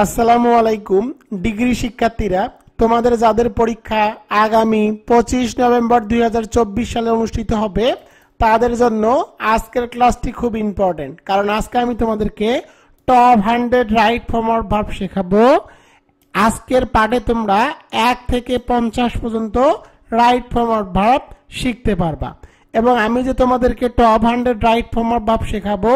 আসসালামু আলাইকুম ডিগ্রি শিক্ষার্থীরা তোমাদের যাদের পরীক্ষা আগামী পঁচিশ নভেম্বর দুই সালে অনুষ্ঠিত হবে তাদের জন্য আজকের ক্লাসটি খুব ইম্পর্টেন্ট কারণ আজকে আমি তোমাদেরকে টপ হান্ড্রেড রাইট ফর্মার ভাব শেখাবো আজকের পাঠে তোমরা এক থেকে পঞ্চাশ পর্যন্ত রাইট ফর্মার ভাব শিখতে পারবা এবং আমি যে তোমাদেরকে টপ হান্ড্রেড রাইট ফর্মার ভাব শেখাবো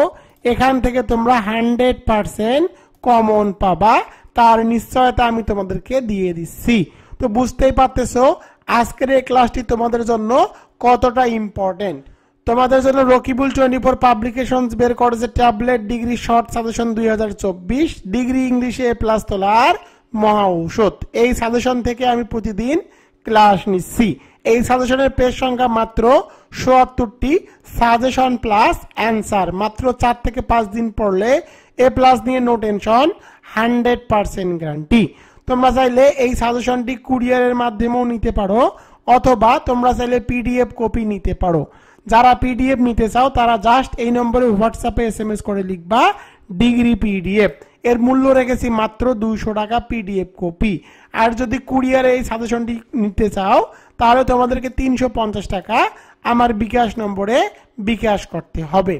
এখান থেকে তোমরা হান্ড্রেড পারসেন্ট কমন পাবা তার নিশ্চয়তা আমি তোমাদেরকে দিয়ে দিচ্ছি তো বুঝতেই পারতেছো আজকের এই ক্লাসটি তোমাদের জন্য কতটা ইম্পর্টেন্ট তোমাদের জন্য রকিবুল টোয়েন্টি ফোর পাবলিকেশন বের করেছে ট্যাবলেট ডিগ্রি শর্ট সাজেশন দুই ডিগ্রি ইংলিশে এ প্লাস তোলার মহা ঔষধ এই সাজেশন থেকে আমি প্রতিদিন ক্লাস নিচ্ছি এই সাজেশনের পেজ সংখ্যা মাত্র সোয়াত্তরটি সাজেশন প্লাস অ্যান্সার মাত্র চার থেকে পাঁচ দিন পড়লে এ প্লাস নিয়ে no tension hundred percent guarantee তোমরা চাইলে এই সাজেশনটি কুরিয়ারের মাধ্যমেও নিতে পারো অথবা তোমরা চাইলে পিডিএফ কপি নিতে পারো যারা পিডিএফ নিতে চাও তারা জাস্ট এই নম্বরে হোয়াটসঅ্যাপে এস এম এস করে লিখবা ডিগ্রি পিডিএফ এর মূল্য রেখেছি মাত্র দুইশো টাকা পিডিএফ কপি আর যদি কুরিয়ারে এই সাজেশনটি নিতে চাও তাহলে তোমাদেরকে তিনশো পঞ্চাশ টাকা আমার বিকাশ নম্বরে বিকাশ করতে হবে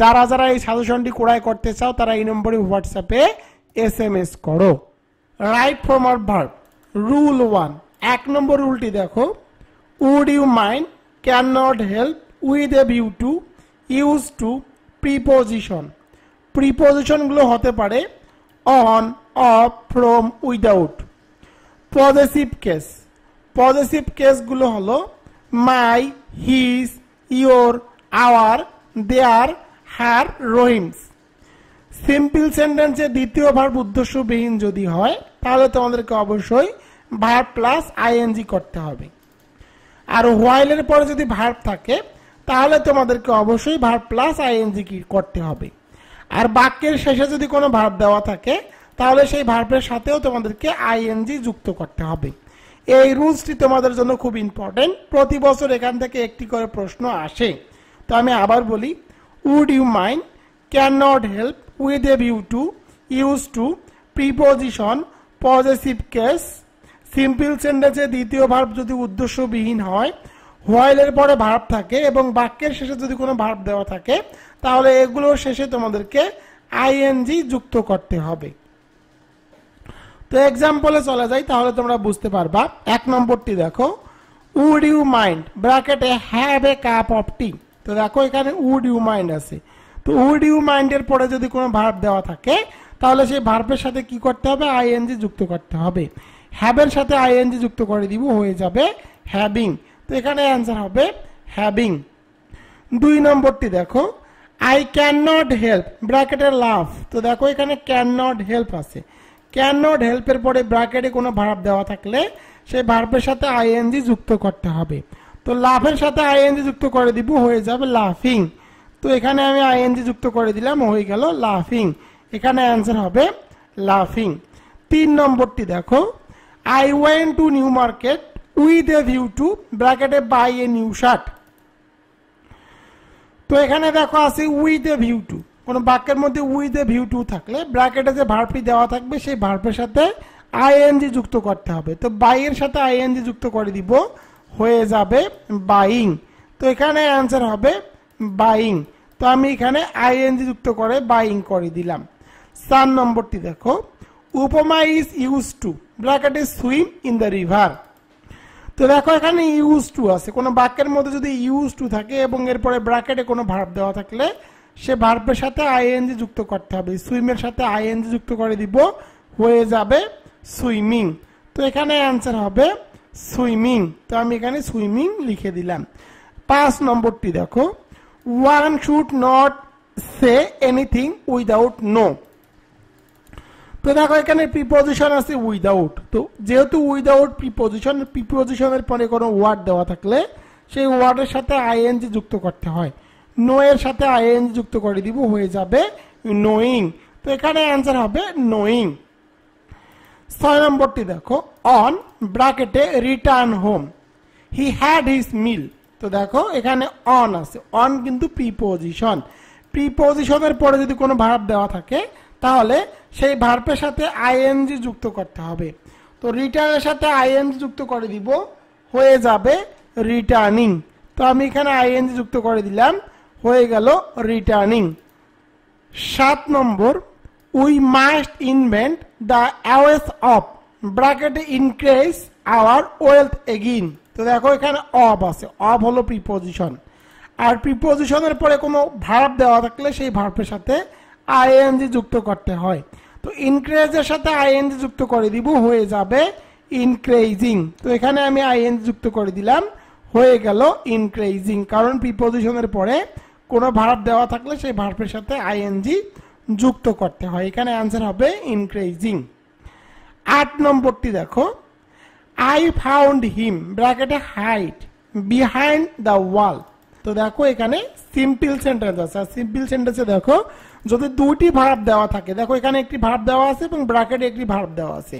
যারা যারা এই সাজেশনটি ক্রয় করতে চাও তারা এই নম্বরে হোয়াটসঅ্যাপে এস এম এস করো right from R verb rule one এক নম্বর রুলটি দেখো would you mind cannot help with a view to use to preposition প্রিপোজিশনগুলো হতে পারে on of from without positive case positive কেসগুলো হলো my his your our their her Rahim's simple সেন্টেন্সে দ্বিতীয় ভার উদ্দেশ্যবিহীন যদি হয় তাহলে তোমাদেরকে অবশ্যই ভার প্লাস আইএনজি করতে হবে আর হোয়াইলের পরে যদি ভার থাকে তাহলে তোমাদেরকে অবশ্যই ভার প্লাস আইএনজি করতে হবে আর বাক্যের শেষে যদি কোনো ভার দেওয়া থাকে তাহলে সেই ভার্বের সাথেও তোমাদেরকে আইএনজি যুক্ত করতে হবে এই রুলসটি তোমাদের জন্য খুব ইম্পর্টেন্ট প্রতি বছর এখান থেকে একটি করে প্রশ্ন আসে তো আমি আবার বলি would you mind cannot help with a view to use to preposition positive case simple সেন্টেন্সে দ্বিতীয় ভার্ব যদি উদ্দেশ্যবিহীন হয় হোয়াইলের পরে ভার্ব থাকে এবং বাক্যের শেষে যদি কোনো ভার্ব দেওয়া থাকে তাহলে এগুলোর শেষে তোমাদেরকে আইএনজি যুক্ত করতে হবে তো এক্সাম্পলে চলে যাই তাহলে তোমরা বুঝতে পারবা এক নম্বরটি দেখো উড ইউ মাইন্ড ব্র্যাকেটে have a cup of tea তো দেখো এখানে উড ইউ মাইন্ড আছে তো উড ইউ মাইন্ডের পরে যদি কোনো ভার্ব দেওয়া থাকে তাহলে সেই ভার্বের সাথে কি করতে হবে আইএনজি যুক্ত করতে হবে হ্যাবের সাথে আইএনজি যুক্ত করে দিব হয়ে যাবে হ্যাভিং তো এখানে অ্যান্সার হবে হ্যাভিং দুই নম্বরটি দেখো আই ক্যান নট হেল্প ব্র্যাকেটের লাভ তো দেখো এখানে ক্যান নট হেল্প আছে ক্যান নট হেল্পের পরে ব্র্যাকেটে কোনো ভার্ব দেওয়া থাকলে সেই ভার্বের সাথে আইএনজি যুক্ত করতে হবে তো লাফের সাথে আইএনজি যুক্ত করে দিব হয়ে যাবে লাফিং তো এখানে আমি আইএনজি যুক্ত করে দিলাম হয়ে গেল লাফিং এখানে অ্যান্সার হবে লাফিং তিন নম্বরটি দেখো I went to new market with a view to ব্র্যাকেটে বাই এ নিউ শার্ট তো এখানে দেখো আছে উইথ এ ভিউ টু কোনো বাক্যের মধ্যে উইথ এ ভিউ টু থাকলে ব্র্যাকেটে যে ভার্পি দেওয়া থাকবে সেই ভার্পের সাথে আইএনজি যুক্ত করতে হবে তো বাইয়ের সাথে আইএনজি যুক্ত করে দিব হয়ে যাবে বাইং তো এখানে অ্যান্সার হবে বাইং তো আমি এখানে আইএনজি যুক্ত করে বাইং করে দিলাম চার নম্বরটি দেখো Upama is use to is swim in the river তো দেখো এখানে ইউজ টু আছে কোনো বাক্যের মধ্যে যদি ইউজ টু থাকে এবং এরপরে ব্র্যাকেটে কোনো ভার্ব দেওয়া থাকলে সে ভার্বের সাথে আইএনজি যুক্ত করতে হবে সুইমের সাথে আইএনজি যুক্ত করে দিব হয়ে যাবে সুইমিং তো এখানে অ্যান্সার হবে সুইমিং তো আমি এখানে সুইমিং লিখে দিলাম পাঁচ নম্বরটি দেখো one should not say anything without know তো দেখো এখানে প্রিপোজিশন আছে উইদাউট তো যেহেতু উইদাউট প্রিপোজিশন প্রিপোজিশনের পরে কোনো ওয়ার্ড দেওয়া থাকলে সেই ওয়ার্ডের সাথে আইএনজি যুক্ত করতে হয় নো এর সাথে আইএনজি যুক্ত করে দিব হয়ে যাবে নোয়িং তো এখানে অ্যান্সার হবে নোয়িং ছয় নম্বরটি দেখো অন ব্রাকেটে return home he had his meal তো দেখো এখানে অন আছে অন কিন্তু প্রিপোজিশন প্রিপোজিশনের পরে যদি কোনো ভার্ব দেওয়া থাকে তাহলে সেই ভার্পের সাথে আইএনজি যুক্ত করতে হবে তো রিটার্নের সাথে আইএনজি যুক্ত করে দিব হয়ে যাবে রিটার্নিং তো আমি এখানে আইএনজি যুক্ত করে দিলাম হয়ে গেল রিটার্নিং সাত নম্বর we must invent the ways of bracket increase our wealth again তো দেখো এখানে অফ আছে অফ হলো প্রিপোজিশন আর প্রিপোজিশনের পরে কোনো ভার্ব দেওয়া থাকলে সেই ভার্বের সাথে আইএনজি যুক্ত করতে হয় তো ইনক্রেজের সাথে আইএনজি যুক্ত করে দিব হয়ে যাবে ইনক্রেজিং তো এখানে আমি আইএনজি যুক্ত করে দিলাম হয়ে গেল ইনক্রেজিং কারণ প্রিপোজিশনের পরে কোনো ভার্ব দেওয়া থাকলে সেই ভার্বের সাথে আইএনজি যুক্ত করতে হয় এখানে অ্যান্সার হবে ইনক্রিজিং আট নম্বরটি দেখো আই ফাউন্ড হিম ব্র্যাকেটে হাইট বিহাইন্ড দ্য ওয়াল তো দেখো এখানে সিম্পল সেন্টেন্স আছে আর সিম্পল সেন্টেন্সে দেখো যদি দুইটি ভার্ব দেওয়া থাকে দেখো এখানে একটি ভার্ব দেওয়া আছে এবং ব্র্যাকেটে একটি ভার্ব দেওয়া আছে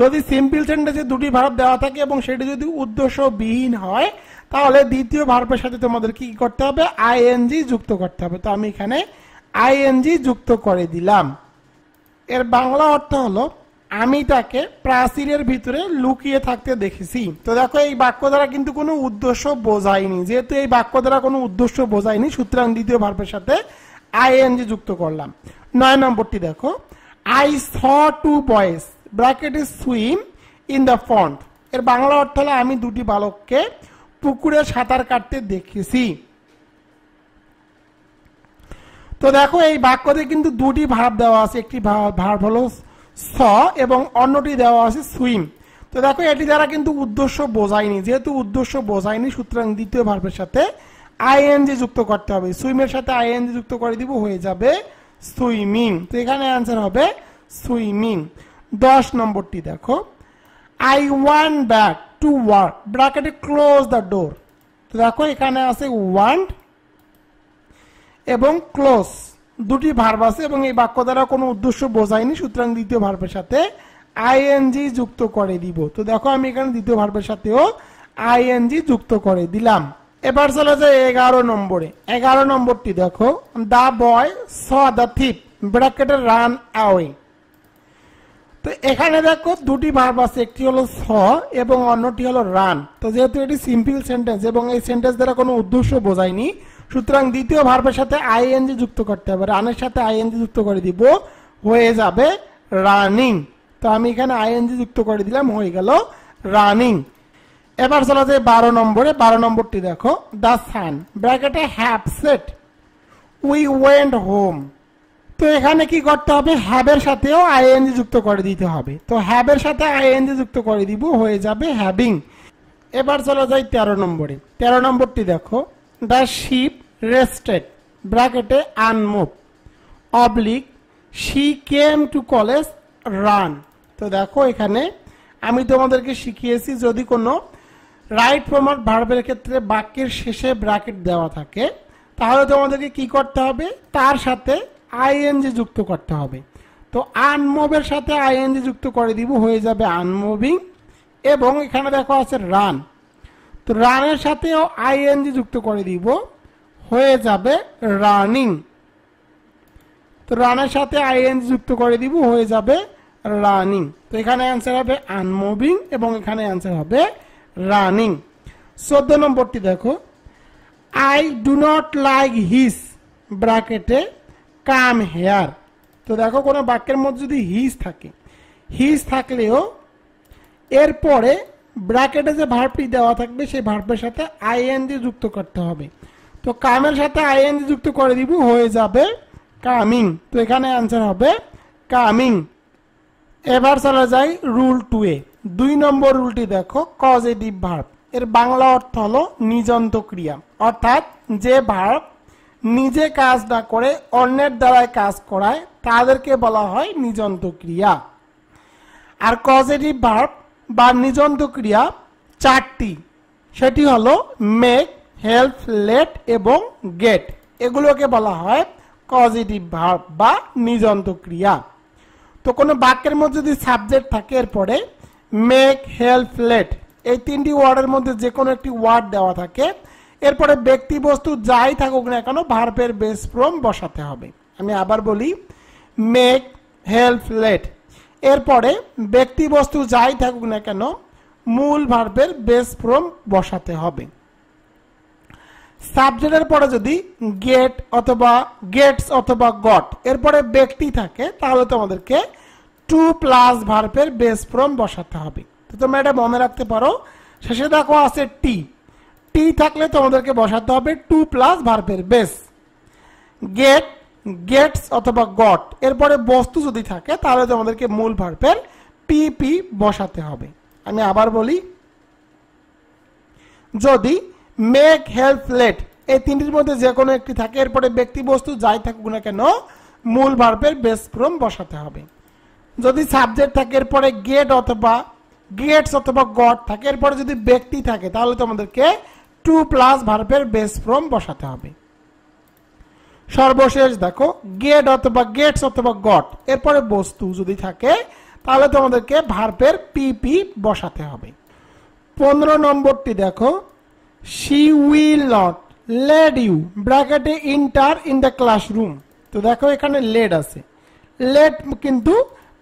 যদি সিম্পল সেন্টেন্সে দুটি ভার্ব দেওয়া থাকে এবং সেটি যদি উদ্দেশ্যবিহীন হয় তাহলে দ্বিতীয় ভার্বের সাথে তোমাদের কি করতে হবে আইএনজি যুক্ত করতে হবে তো আমি এখানে আইএনজি যুক্ত করে দিলাম এর বাংলা অর্থ হলো আমি তাকে প্রাচীরের ভিতরে লুকিয়ে থাকতে দেখেছি তো দেখো এই বাক্য দ্বারা কিন্তু কোনো উদ্দেশ্য বোঝায়নি যেহেতু এই বাক্য দ্বারা কোনো উদ্দেশ্য বোঝায়নি সুতরাং দ্বিতীয় ভার্বের সাথে আইএনজি যুক্ত করলাম নয় নম্বরটি দেখো I saw two boys bracket is swim in the font এর বাংলা অর্থ হলো আমি দুটি বালককে পুকুরে সাঁতার কাটতে দেখেছি তো দেখো এই বাক্যতে কিন্তু দুটি ভাব দেওয়া আছে একটি ভাব হলো স এবং অন্যটি দেওয়া আছে সুইম তো দেখো এটি দ্বারা কিন্তু উদ্দেশ্য বোঝায়নি যেহেতু উদ্দেশ্য বোঝায়নি সুতরাং দ্বিতীয় ভার্বের সাথে আইএনজি যুক্ত করতে হবে সুইমের সাথে আইএনজি যুক্ত করে দিব হয়ে যাবে সুইমিং তো এখানে অ্যান্সার হবে সুইমিং দশ নম্বরটি দেখো I went back to work ব্র্যাকেটে ক্লোজ দ্য ডোর তো দেখো এখানে আছে ওয়ান্ট এবং ক্লোজ দুটি ভার্ব আছে এবং এই বাক্য দ্বারা কোনো উদ্দেশ্য বোঝায়নি সুতরাং দ্বিতীয় ভার্বের সাথে আইএনজি যুক্ত করে দিব তো দেখো আমি এখানে দ্বিতীয় ভার্বের সাথেও আইএনজি যুক্ত করে দিলাম এবার চলে যায় এগারো নম্বরে এগারো নম্বরটি দেখো দা বয় স দ্য থিপ ব্র্যাকেটে রান আওয়ে তো এখানে দেখো দুটি ভার্ব আছে একটি হলো স এবং অন্যটি হলো রান তো যেহেতু এটি সিম্পল সেন্টেন্স এবং এই সেন্টেন্স দ্বারা কোনো উদ্দেশ্য বোঝায়নি সুতরাং দ্বিতীয় ভার্বের সাথে আইএনজি যুক্ত করতে হবে রানের সাথে আইএনজি যুক্ত করে দিব হয়ে যাবে রানিং তো আমি এখানে আইএনজি যুক্ত করে দিলাম হয়ে গেল রানিং এবার চলা যায় বারো নম্বরে বারো নম্বরটি দেখো দ্য সান ব্র্যাকেটে have set we went home তো এখানে কি করতে হবে হ্যাবের সাথেও আইএনজি যুক্ত করে দিতে হবে তো হ্যাবের সাথে আইএনজি যুক্ত করে দিব হয়ে যাবে হ্যাভিং এবার চলে যাই তেরো নম্বরে তেরো নম্বরটি দেখো দ্য শিপ রেস্টেড ব্র্যাকেটে unmoved oblique she came to college ran তো দেখো এখানে আমি তোমাদেরকে শিখিয়েছি যদি কোনো রাইট ফর্মার ভার্বের ক্ষেত্রে বাক্যের শেষে ব্র্যাকেট দেওয়া থাকে তাহলে তোমাদেরকে কি করতে হবে তার সাথে আইএনজি যুক্ত করতে হবে তো আনমুভের সাথে আইএনজি যুক্ত করে দিব হয়ে যাবে আনমুভিং এবং এখানে দেখো আছে রান তো রানের সাথেও আইএনজি যুক্ত করে দিব হয়ে যাবে রানিং তো রানের সাথে আইএনজি যুক্ত করে দিব হয়ে যাবে রানিং তো এখানে অ্যান্সার হবে আনমুভিং এবং এখানে অ্যান্সার হবে রানিং চোদ্দ নম্বরটি দেখো I do not like his ব্রাকেটে কাম হেয়ার তো দেখো কোনো বাক্যের মধ্যে যদি হিস থাকে হিজ থাকলেও এরপরে ব্র্যাকেটে যে ভার্বটি দেওয়া থাকবে সেই ভার্বের সাথে আইএনজি যুক্ত করতে হবে তো কামের সাথে আইএনজি যুক্ত করে দিব হয়ে যাবে কামিং তো এখানে অ্যান্সার হবে কামিং এবার চলে যাই রুল টু এ দুই নম্বর রুলটি দেখো কজেটিভ ভার্ব এর বাংলা অর্থ হলো নিজন্ত ক্রিয়া অর্থাৎ যে ভার্ব নিজে কাজ না করে অন্যের দ্বারায় কাজ করায় তাদেরকে বলা হয় নিজন্ত ক্রিয়া আর কজেটিভ ভার্ব বা নিজন্ত ক্রিয়া চারটি সেটি হলো মেক হেল্প লেট এবং গেট এগুলোকে বলা হয় কজিটিভ ভার্ব বা নিজন্ত ক্রিয়া তো কোনো বাক্যের মধ্যে যদি সাবজেক্ট থাকে এরপরে মেক হেল্প লেট এই তিনটি ওয়ার্ডের মধ্যে যে কোনো একটি ওয়ার্ড দেওয়া থাকে এরপরে ব্যক্তি বস্তু যাই থাকুক না কেন ভার্বের বেস ফ্রম বসাতে হবে আমি আবার বলি মেক হেল্প লেট এরপরে ব্যক্তি বস্তু যাই থাকুক না কেন মূল ভার্বের বেস ফ্রম বসাতে হবে সাবজেক্টের পরে যদি গেট অথবা গেটস অথবা গট এরপরে ব্যক্তি থাকে তাহলে তোমাদেরকে টু প্লাস ভার্বের বেস ফ্রম বসাতে হবে তো তোমরা এটা মনে রাখতে পারো শেষে দেখো আছে টি টি থাকলে তোমাদেরকে বসাতে হবে টু প্লাস ভার্বের বেস গেট গেটস অথবা গট এরপরে বস্তু যদি থাকে তাহলে তো আমাদেরকে মূল ভার্পের পিপি বসাতে হবে আমি আবার বলি যদি মেক হেল্প লেট এই তিনটির মধ্যে যে কোনো একটি থাকে এরপরে ব্যক্তি বস্তু যাই থাকুক না কেন মূল ভার্বের বেসক্রম বসাতে হবে যদি সাবজেক্ট থাকে এরপরে গেট অথবা গেটস অথবা গড থাকে এরপরে যদি ব্যক্তি থাকে তাহলে তো আমাদেরকে টু প্লাস ভারপের বেস ফ্রম বসাতে হবে সর্বশেষ দেখো গেট অথবা গেটস অথবা গট এরপরে বস্তু যদি থাকে তাহলে তোমাদেরকে ভার্পের পিপি বসাতে হবে পনেরো নম্বরটি দেখো she will not let you ব্র্যাকেটে ইন্টার ইন দ্য ক্লাসরুম তো দেখো এখানে লেড আছে লেড কিন্তু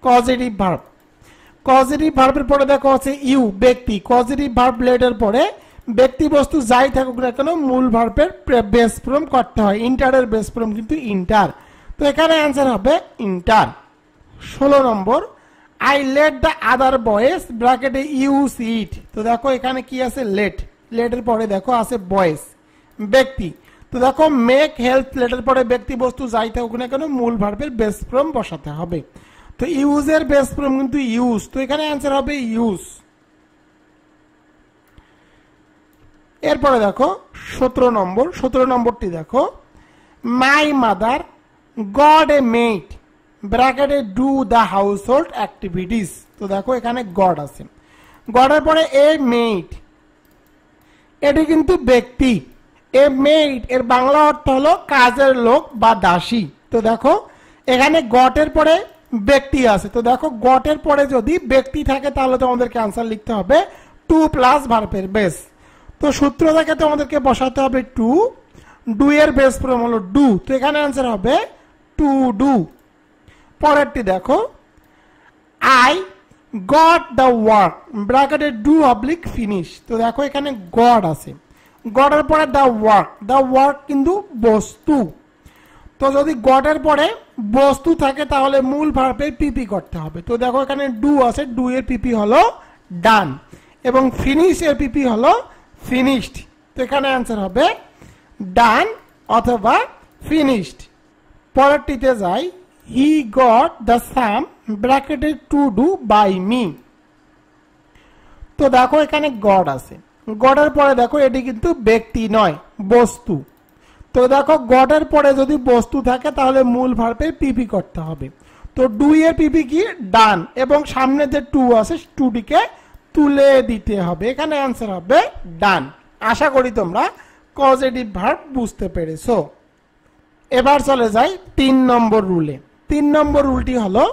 কজিটিভ ভার্ব কজিটিভ ভার্বের পরে দেখো আছে ইউ ব্যক্তি কজিটিভ ভার্ব লেডের পরে ব্যক্তি বস্তু যাই থাকুক না কেন মূল ভার্পের বেস ফ্রম করতে হয় ইন্টারের বেস ফ্রম কিন্তু ইন্টার তো এখানে অ্যান্সার হবে ইন্টার ষোলো নম্বর I let the other boys ব্র্যাকেটে ইউজ ইট তো দেখো এখানে কি আছে লেট লেটের পরে দেখো আছে বয়েস ব্যক্তি তো দেখো মেক হেলথ লেটের পরে ব্যক্তি বস্তু যাই থাকুক না কেন মূল ভার্পের বেস ফ্রম বসাতে হবে তো ইউজের বেস ফ্রম কিন্তু ইউজ তো এখানে অ্যান্সার হবে ইউজ এরপরে দেখো সতেরো নম্বর সতেরো নম্বরটি দেখো my mother god a maid ব্র্যাকেটে do the household activities তো দেখো এখানে গড আছে গডের পরে এ মেট এটি কিন্তু ব্যক্তি এ মেট এর বাংলা অর্থ হলো কাজের লোক বা দাসী তো দেখো এখানে গটের পরে ব্যক্তি আছে তো দেখো গটের পরে যদি ব্যক্তি থাকে তাহলে তোমাদেরকে আনসার লিখতে হবে টু প্লাস ভার্পের বেস তো সূত্র দেখাতে আমাদেরকে বসাতে হবে টু ডু এর বেস প্রম হলো ডু তো এখানে অ্যান্সার হবে টু ডু পরেরটি দেখো আই গড দ্য ওয়ার্ক ব্র্যাকেটে ডু অবলিক ফিনিশ তো দেখো এখানে গড আছে গডের পরে দ্য ওয়ার্ক দ্য ওয়ার্ক কিন্তু বস্তু তো যদি গডের পরে বস্তু থাকে তাহলে মূল ভার্বের পিপি করতে হবে তো দেখো এখানে ডু আছে ডু এর পিপি হলো ডান এবং ফিনিশ এর পিপি হলো ফিনিশড তো এখানে অ্যান্সার হবে ডান অথবা ফিনিশড পরেরটিতে যাই হি গট দ্য সাম ব্র্যাকেটে টু ডু বাই মি তো দেখো এখানে গড আছে গডের পরে দেখো এটি কিন্তু ব্যক্তি নয় বস্তু তো দেখো গডের পরে যদি বস্তু থাকে তাহলে মূল ভার্পের পিপি করতে হবে তো ডু এ পিপি কি ডান এবং সামনে যে টু আছে টুডিকে তুলে দিতে হবে এখানে অ্যান্সার হবে ডান আশা করি তোমরা কজেটিভ ভার্ব বুঝতে পেরেছ এবার চলে যাই তিন নম্বর রুলে তিন নম্বর রুলটি হলো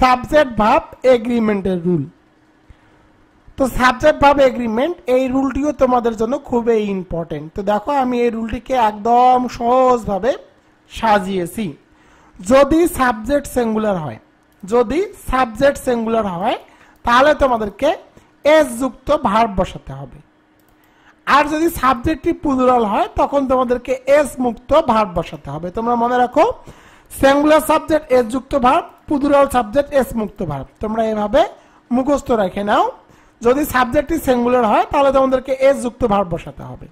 সাবজেক্ট ভাব এগ্রিমেন্টের রুল তো সাবজেক্ট ভাব এগ্রিমেন্ট এই রুলটিও তোমাদের জন্য খুবই ইম্পর্টেন্ট তো দেখো আমি এই রুলটিকে একদম সহজভাবে সাজিয়েছি যদি সাবজেক্ট সিঙ্গুলার হয় যদি সাবজেক্ট সিঙ্গুলার হয় তাহলে তোমাদেরকে এস যুক্ত ভার বসাতে হবে আর যদি সাবজেক্টটি পুনরাল হয় তখন তোমাদেরকে এস মুক্ত ভার বসাতে হবে তোমরা মনে রাখো সিঙ্গুলার সাবজেক্ট এস যুক্ত ভার পুলুরাল সাবজেক্ট এস মুক্ত ভার তোমরা এভাবে মুখস্থ রেখে নাও যদি সাবজেক্টটি সিঙ্গুলার হয় তাহলে তোমাদেরকে এস যুক্ত ভার বসাতে হবে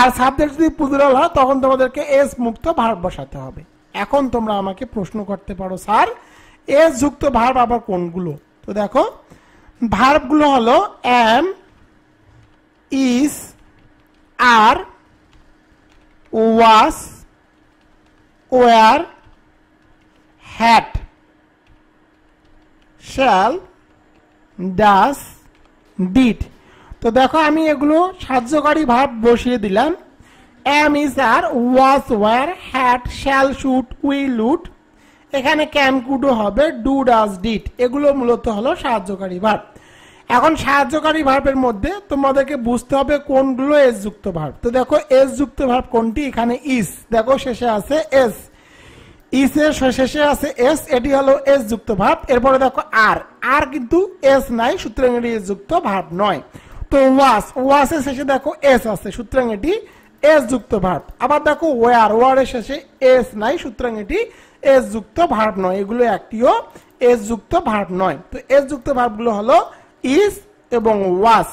আর সাবজেক্ট যদি পুলুরাল হয় তখন তোমাদেরকে এস মুক্ত ভার বসাতে হবে এখন তোমরা আমাকে প্রশ্ন করতে পারো স্যার এস যুক্ত ভার আবার কোনগুলো তো দেখো ভার্বগুলো হলো am is are was were had shall does did তো দেখো আমি এগুলো সাহায্যকারী ভাব বসিয়ে দিলাম am is are was were had shall should will would এখানে কুডো হবে ডু ডাজ ডিট এগুলো মূলত হলো সাহায্যকারী ভার এখন সাহায্যকারী ভার্বের মধ্যে তোমাদেরকে বুঝতে হবে কোনগুলো এস যুক্ত ভার্ব তো দেখো এস যুক্ত ভার্ব কোনটি এখানে ইস দেখো শেষে আছে এস ইসের শেষে আছে এস এটি হলো এস যুক্ত ভাব এরপরে দেখো আর আর কিন্তু এস নাই সুতরাং এটি এস যুক্ত ভাব নয় তো ওয়াস ওয়াসের শেষে দেখো এস আছে সুতরাং এটি এস যুক্ত ভাব আবার দেখো ওয়ার ওয়ারের শেষে এস নাই সুতরাং এটি এস যুক্ত ভার্ব নয় এগুলো একটিও এস যুক্ত ভার্ব নয় তো এস যুক্ত ভার্বগুলো হলো ইজ এবং ওয়াস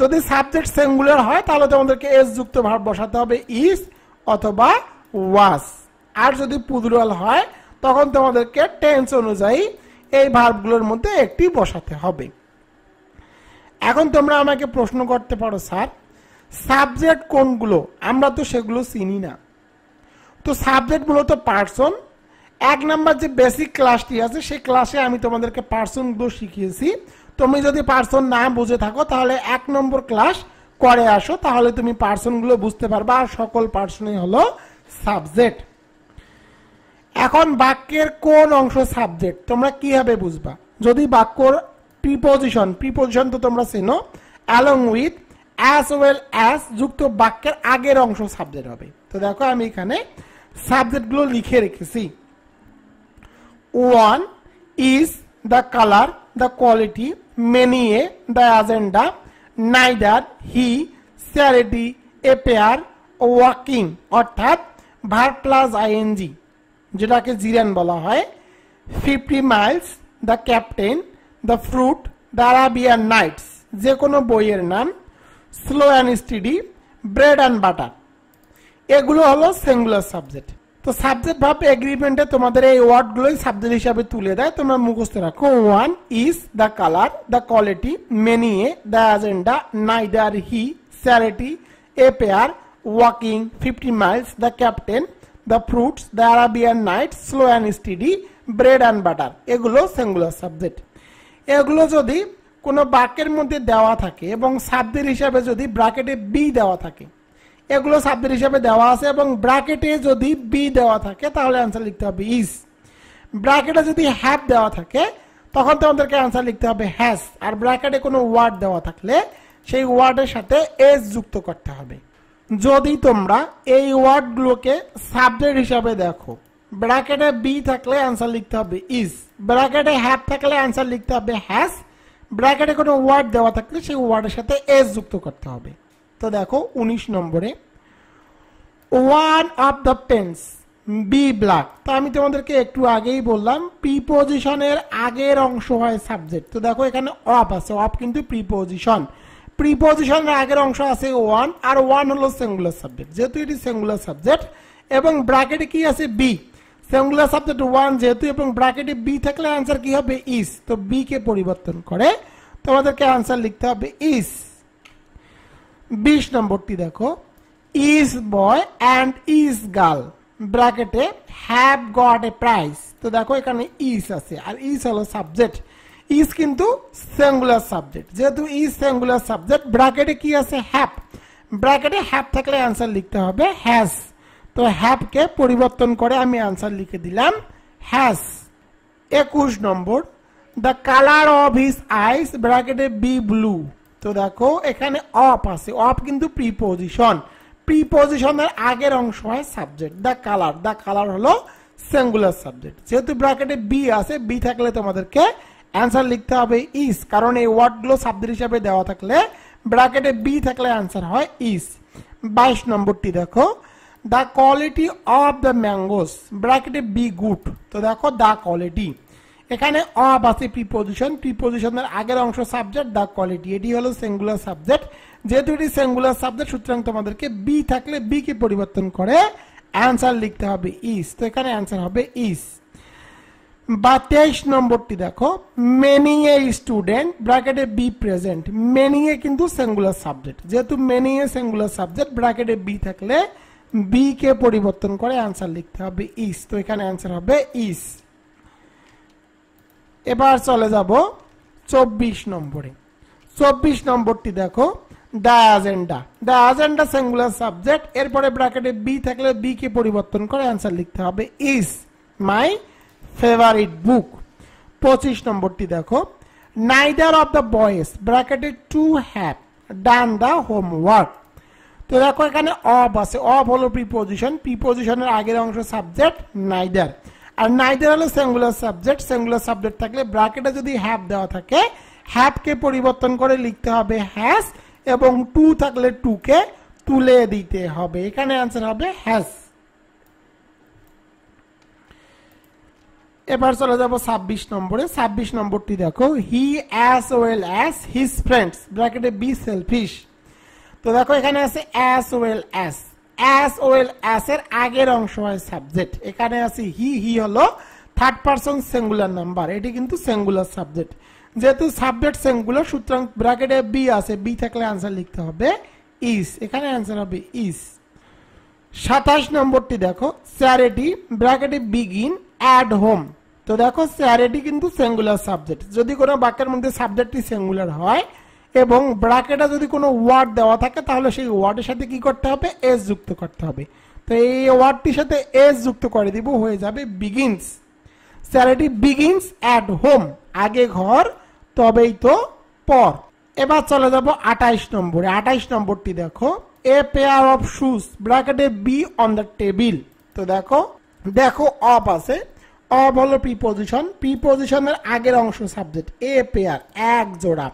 যদি সাবজেক্ট সিঙ্গুলার হয় তাহলে তোমাদেরকে এস যুক্ত ভার্ব বসাতে হবে ইজ অথবা ওয়াস আর যদি পুদুরাল হয় তখন তোমাদেরকে টেন্স অনুযায়ী এই ভার্বগুলোর মধ্যে একটি বসাতে হবে এখন তোমরা আমাকে প্রশ্ন করতে পারো স্যার সাবজেক্ট কোনগুলো আমরা তো সেগুলো চিনি না তো সাবজেক্ট মূলত পার্সন এক নাম্বার যে বেসিক ক্লাসটি আছে সেই ক্লাসে আমি তোমাদেরকে পার্সনগুলো শিখিয়েছি তুমি যদি পার্সন না বুঝে থাকো তাহলে এক নম্বর ক্লাস করে আসো তাহলে তুমি পার্সনগুলো বুঝতে পারবা আর সকল পার্সনই হলো সাবজেক্ট এখন বাক্যের কোন অংশ সাবজেক্ট তোমরা কিভাবে বুঝবা যদি বাক্যর প্রিপোজিশন প্রিপোজিশন তো তোমরা চেনো along with as well as যুক্ত বাক্যের আগের অংশ সাবজেক্ট হবে তো দেখো আমি এখানে সাবজেক্টগুলো লিখে রেখেছি one is the color, the quality, many a, the agenda, neither he, charity, a pair, walking অর্থাৎ ভার প্লাস আইএনজি যেটাকে জিরান বলা হয় fifty miles the captain the fruit the Arabian Nights যে কোনো বইয়ের নাম slow and steady bread and butter এগুলো হলো সিঙ্গুলার সাবজেক্ট তো সাবজেক্ট ভাব এগ্রিমেন্টে তোমাদের এই ওয়ার্ডগুলোই সাবজেক্ট হিসাবে তুলে দেয় তোমরা মুখস্থ রাখো one each the colour the quality many a the agenda neither he charity a pair walking fifty miles the captain the fruits the Arabian night slow and steady bread and butter এগুলো singular subject এগুলো যদি কোনো বাক্যের মধ্যে দেওয়া থাকে এবং subject হিসাবে যদি ব্রাকেটে বি দেওয়া থাকে এগুলো সাবজেক্ট হিসাবে দেওয়া আছে এবং ব্র্যাকেটে যদি বি দেওয়া থাকে তাহলে অ্যান্সার লিখতে হবে ইজ ব্র্যাকেটে যদি হ্যাভ দেওয়া থাকে তখন তোমাদেরকে অ্যান্সার লিখতে হবে হ্যাস আর ব্র্যাকেটে কোনো ওয়ার্ড দেওয়া থাকলে সেই ওয়ার্ডের সাথে এস যুক্ত করতে হবে যদি তোমরা এই ওয়ার্ডগুলোকে সাবজেক্ট হিসাবে দেখো ব্র্যাকেটে বি থাকলে অ্যান্সার লিখতে হবে ইজ ব্র্যাকেটে হ্যাভ থাকলে অ্যান্সার লিখতে হবে হ্যাস ব্র্যাকেটে কোনো ওয়ার্ড দেওয়া থাকলে সেই ওয়ার্ডের সাথে এস যুক্ত করতে হবে তো দেখো উনিশ নম্বরে one of the pens be black তো আমি তোমাদেরকে একটু আগেই বললাম প্রিপোজিশনের আগের অংশ হয় সাবজেক্ট তো দেখো এখানে অফ আছে অফ কিন্তু প্রিপোজিশন প্রিপোজিশনের আগের অংশ আছে ওয়ান আর ওয়ান হলো সিঙ্গুলার সাবজেক্ট যেহেতু এটি সিঙ্গুলার সাবজেক্ট এবং ব্র্যাকেটে কি আছে বি সিঙ্গুলার সাবজেক্ট ওয়ান যেহেতু এবং ব্র্যাকেটে বি থাকলে আনসার কি হবে ইস তো বি কে পরিবর্তন করে তোমাদেরকে আনসার লিখতে হবে ইস বিশ নম্বরটি দেখো each boy and each girl ব্র্যাকেটে হ্যাভ গট এ প্রাইস তো দেখো এখানে ইস আছে আর ইস হলো সাবজেক্ট ইস কিন্তু সেঙ্গুলার সাবজেক্ট যেহেতু ইজ সেঙ্গুলার সাবজেক্ট ব্র্যাকেটে কি আছে হ্যাপ ব্র্যাকেটে হ্যাপ থাকলে অ্যান্সার লিখতে হবে হ্যাস তো হ্যাপকে পরিবর্তন করে আমি অ্যান্সার লিখে দিলাম হ্যাস একুশ নম্বর the colour of his eyes ব্র্যাকেটে বি ব্লু তো দেখো এখানে অপ আছে অপ কিন্তু প্রিপোজিশন প্রিপোজিশনের আগের অংশ হয় subject the colour the colour হলো সিঙ্গুলার সাবজেক্ট যেহেতু ব্র্যাকেটে বি আছে বি থাকলে তোমাদেরকে অ্যান্সার লিখতে হবে ইস কারণ এই ওয়ার্ডগুলো সাবজেক্ট হিসাবে দেওয়া থাকলে ব্র্যাকেটে বি থাকলে অ্যান্সার হয় ইস বাইশ নম্বরটি দেখো the quality of the mangoes ব্র্যাকেটে বি গুড তো দেখো দ্য কোয়ালিটি এখানে অব আছে প্রিপোজিশন পজিশনের আগের অংশ সাবজেক্ট দ্য কোয়ালিটি এটি হলো সিঙ্গুলার সাবজেক্ট যেহেতু এটি সিঙ্গুলার সাবজেক্ট সুতরাং তোমাদেরকে বি থাকলে বি কে পরিবর্তন করে অ্যান্সার লিখতে হবে ইস তো এখানে অ্যান্সার হবে ইস বা তেইশ নম্বরটি দেখো মেনি এ স্টুডেন্ট ব্র্যাকেটে বি প্রেজেন্ট মেনি এ কিন্তু সিঙ্গুলার সাবজেক্ট যেহেতু মেনি এ সিঙ্গুলার সাবজেক্ট ব্র্যাকেটে বি থাকলে বি কে পরিবর্তন করে অ্যান্সার লিখতে হবে ইস তো এখানে অ্যান্সার হবে ইস এবার চলে যাব চব্বিশ নম্বরে চব্বিশ নম্বরটি দেখো ডায়াজেন্ডা ডায়াজেন্ডা সিঙ্গুলার সাবজেক্ট এরপরে ব্র্যাকেটে বি থাকলে বি কে পরিবর্তন করে অ্যান্সার লিখতে হবে ইস মাই ফেভারিট বুক পঁচিশ নম্বরটি দেখো নাইদার অফ দ্য বয়েস ব্র্যাকেটে to have done the homework তো দেখো এখানে অফ আছে অফ হলো প্রিপোজিশন প্রিপোজিশনের আগের অংশ সাবজেক্ট নাইডার আর নাইদার হলো সিঙ্গুলার সাবজেক্ট সিঙ্গুলার সাবজেক্ট থাকলে ব্র্যাকেটে যদি হ্যাভ দেওয়া থাকে হ্যাপকে পরিবর্তন করে লিখতে হবে হ্যাস এবং টু থাকলে টুকে তুলে দিতে হবে এখানে অ্যান্সার হবে হ্যাস এবার চলে যাবো ছাব্বিশ নম্বরে ছাব্বিশ নম্বরটি দেখো he as well as his friends ব্র্যাকেটে বি সেলফিশ তো দেখো এখানে আছে as well as as well as এর আগের অংশ হয় সাবজেক্ট এখানে আছি হি হি হলো থার্ড পারসন সিঙ্গুলার নাম্বার এটি কিন্তু সিঙ্গুলার সাবজেক্ট যেহেতু সাবজেক্ট সিঙ্গুলার সুতরাং ব্র্যাকেটে বি আছে বি থাকলে আনসার লিখতে হবে ইস এখানে আনসার হবে ইস সাতাশ নম্বরটি দেখো চ্যারিটি ব্র্যাকেটে বিগিন অ্যাট হোম তো দেখো চ্যারিটি কিন্তু সিঙ্গুলার সাবজেক্ট যদি কোনো বাক্যের মধ্যে সাবজেক্টটি সিঙ্গুলার হয় এবং ব্রাকেটা যদি কোনো ওয়ার্ড দেওয়া থাকে তাহলে সেই ওয়ার্ডের সাথে কি করতে হবে এস যুক্ত করতে হবে তো এই ওয়ার্ডটির সাথে এস যুক্ত করে দিব হয়ে যাবে begins charity begins at home আগে ঘর তবেই তো পর এবার চলে যাব আঠাইশ নম্বরে আঠাইশ নম্বরটি দেখো এ পেয়ার অফ শুজ ব্র্যাকেটে বি অন দ্য টেবিল তো দেখো দেখো অফ আছে অফ হলো প্রিপোজিশন পজিশনের আগের অংশ সাবজেক্ট এ পেয়ার এক জোড়া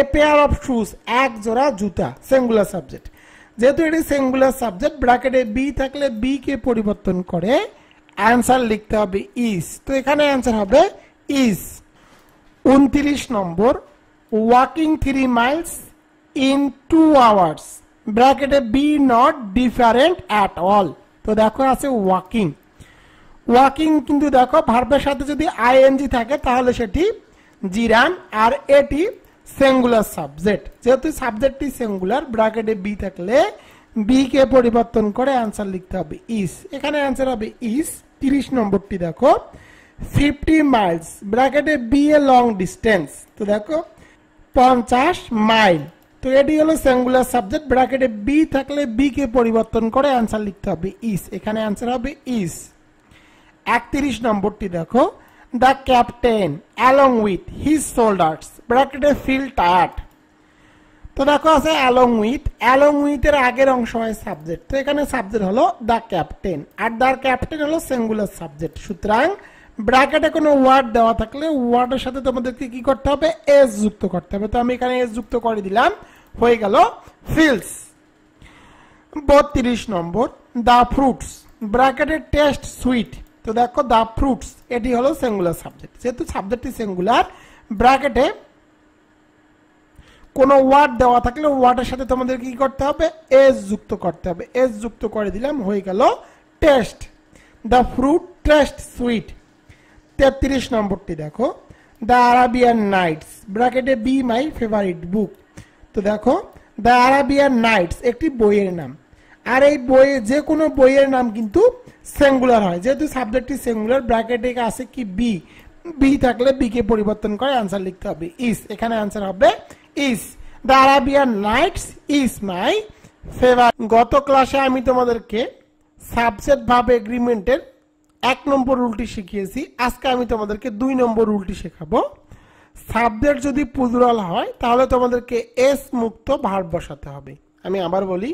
এ পেয়ার অফ শুজ এক জোড়া জুতা সেঙ্গুলার সাবজেক্ট যেহেতু এটি সেঙ্গুলার সাবজেক্ট ব্র্যাকেটে বি থাকলে বি কে পরিবর্তন করে অ্যান্সার লিখতে হবে ইস তো এখানে অ্যান্সার হবে ইস উনত্রিশ নম্বর walking three miles in two hours ব্র্যাকেটে be not different at all তো দেখো আছে ওয়াকিং ওয়াকিং কিন্তু দেখো ভার্বের সাথে যদি আইএনজি থাকে তাহলে সেটি জিরান আর এটি সেঙ্গুলার সাবজেক্ট যেহেতু সাবজেক্টটি সেঙ্গুলার ব্র্যাকেটে বি থাকলে বি কে পরিবর্তন করে অ্যান্সার লিখতে হবে ইস এখানে অ্যান্সার হবে ইস তিরিশ নম্বরটি দেখো ফিফটি মাইলস ব্র্যাকেটে বি এ লং ডিস্টেন্স তো দেখো পঞ্চাশ মাইল তো এটি হলো সেঙ্গুলার সাবজেক্ট ব্র্যাকেটে বি থাকলে বি কে পরিবর্তন করে অ্যান্সার লিখতে হবে ইস এখানে অ্যান্সার হবে ইস একত্রিশ নম্বরটি দেখো the captain along with his soldiers ব্র্যাকেটে ফিল টায়ার্ড তো দেখো আছে অ্যালং উইথ অ্যালং উইথের আগের অংশ হয় সাবজেক্ট তো এখানে সাবজেক্ট হলো দ্য ক্যাপ্টেন আর দ্য ক্যাপ্টেন হলো সিঙ্গুলার সাবজেক্ট সুতরাং ব্র্যাকেটে কোনো ওয়ার্ড দেওয়া থাকলে ওয়ার্ডের সাথে তোমাদেরকে কি করতে হবে এস যুক্ত করতে হবে তো আমি এখানে এস যুক্ত করে দিলাম হয়ে গেল ফিলস বত্রিশ নম্বর দ্য ফ্রুটস ব্র্যাকেটের টেস্ট সুইট তো দেখো দ্য ফ্রুটস এটি হলো সিঙ্গুলার সাবজেক্ট যেহেতু সাবজেক্টটি সিঙ্গুলার ব্র্যাকেটে কোনো ওয়ার্ড দেওয়া থাকলে ওয়ার্ডের সাথে তোমাদের কি করতে হবে এস যুক্ত করতে হবে এস যুক্ত করে দিলাম হয়ে গেল taste the fruit taste sweet তেত্রিশ নম্বরটি দেখো দ্য আরাবিয়ান নাইটস ব্র্যাকেটে বি মাই ফেভারিট বুক তো দেখো দ্য আরাবিয়ান নাইটস একটি বইয়ের নাম আর এই বইয়ে যে কোনো বইয়ের নাম কিন্তু সেঙ্গুলার হয় যেহেতু সাবজেক্টটি সেঙ্গুলার ব্র্যাকেটে আছে কি বি বি থাকলে বিকে পরিবর্তন করে আনসার লিখতে হবে ইস এখানে আনসার হবে is the Arabian Nights is my favourite গত ক্লাসে আমি তোমাদেরকে সাবজেক্ট ভাব এগ্রিমেন্টের এক নম্বর রুলটি শিখিয়েছি আজকে আমি তোমাদেরকে দুই নম্বর রুলটি শেখাবো সাবজেক্ট যদি পুজুরাল হয় তাহলে তোমাদেরকে এস মুক্ত ভার বসাতে হবে আমি আবার বলি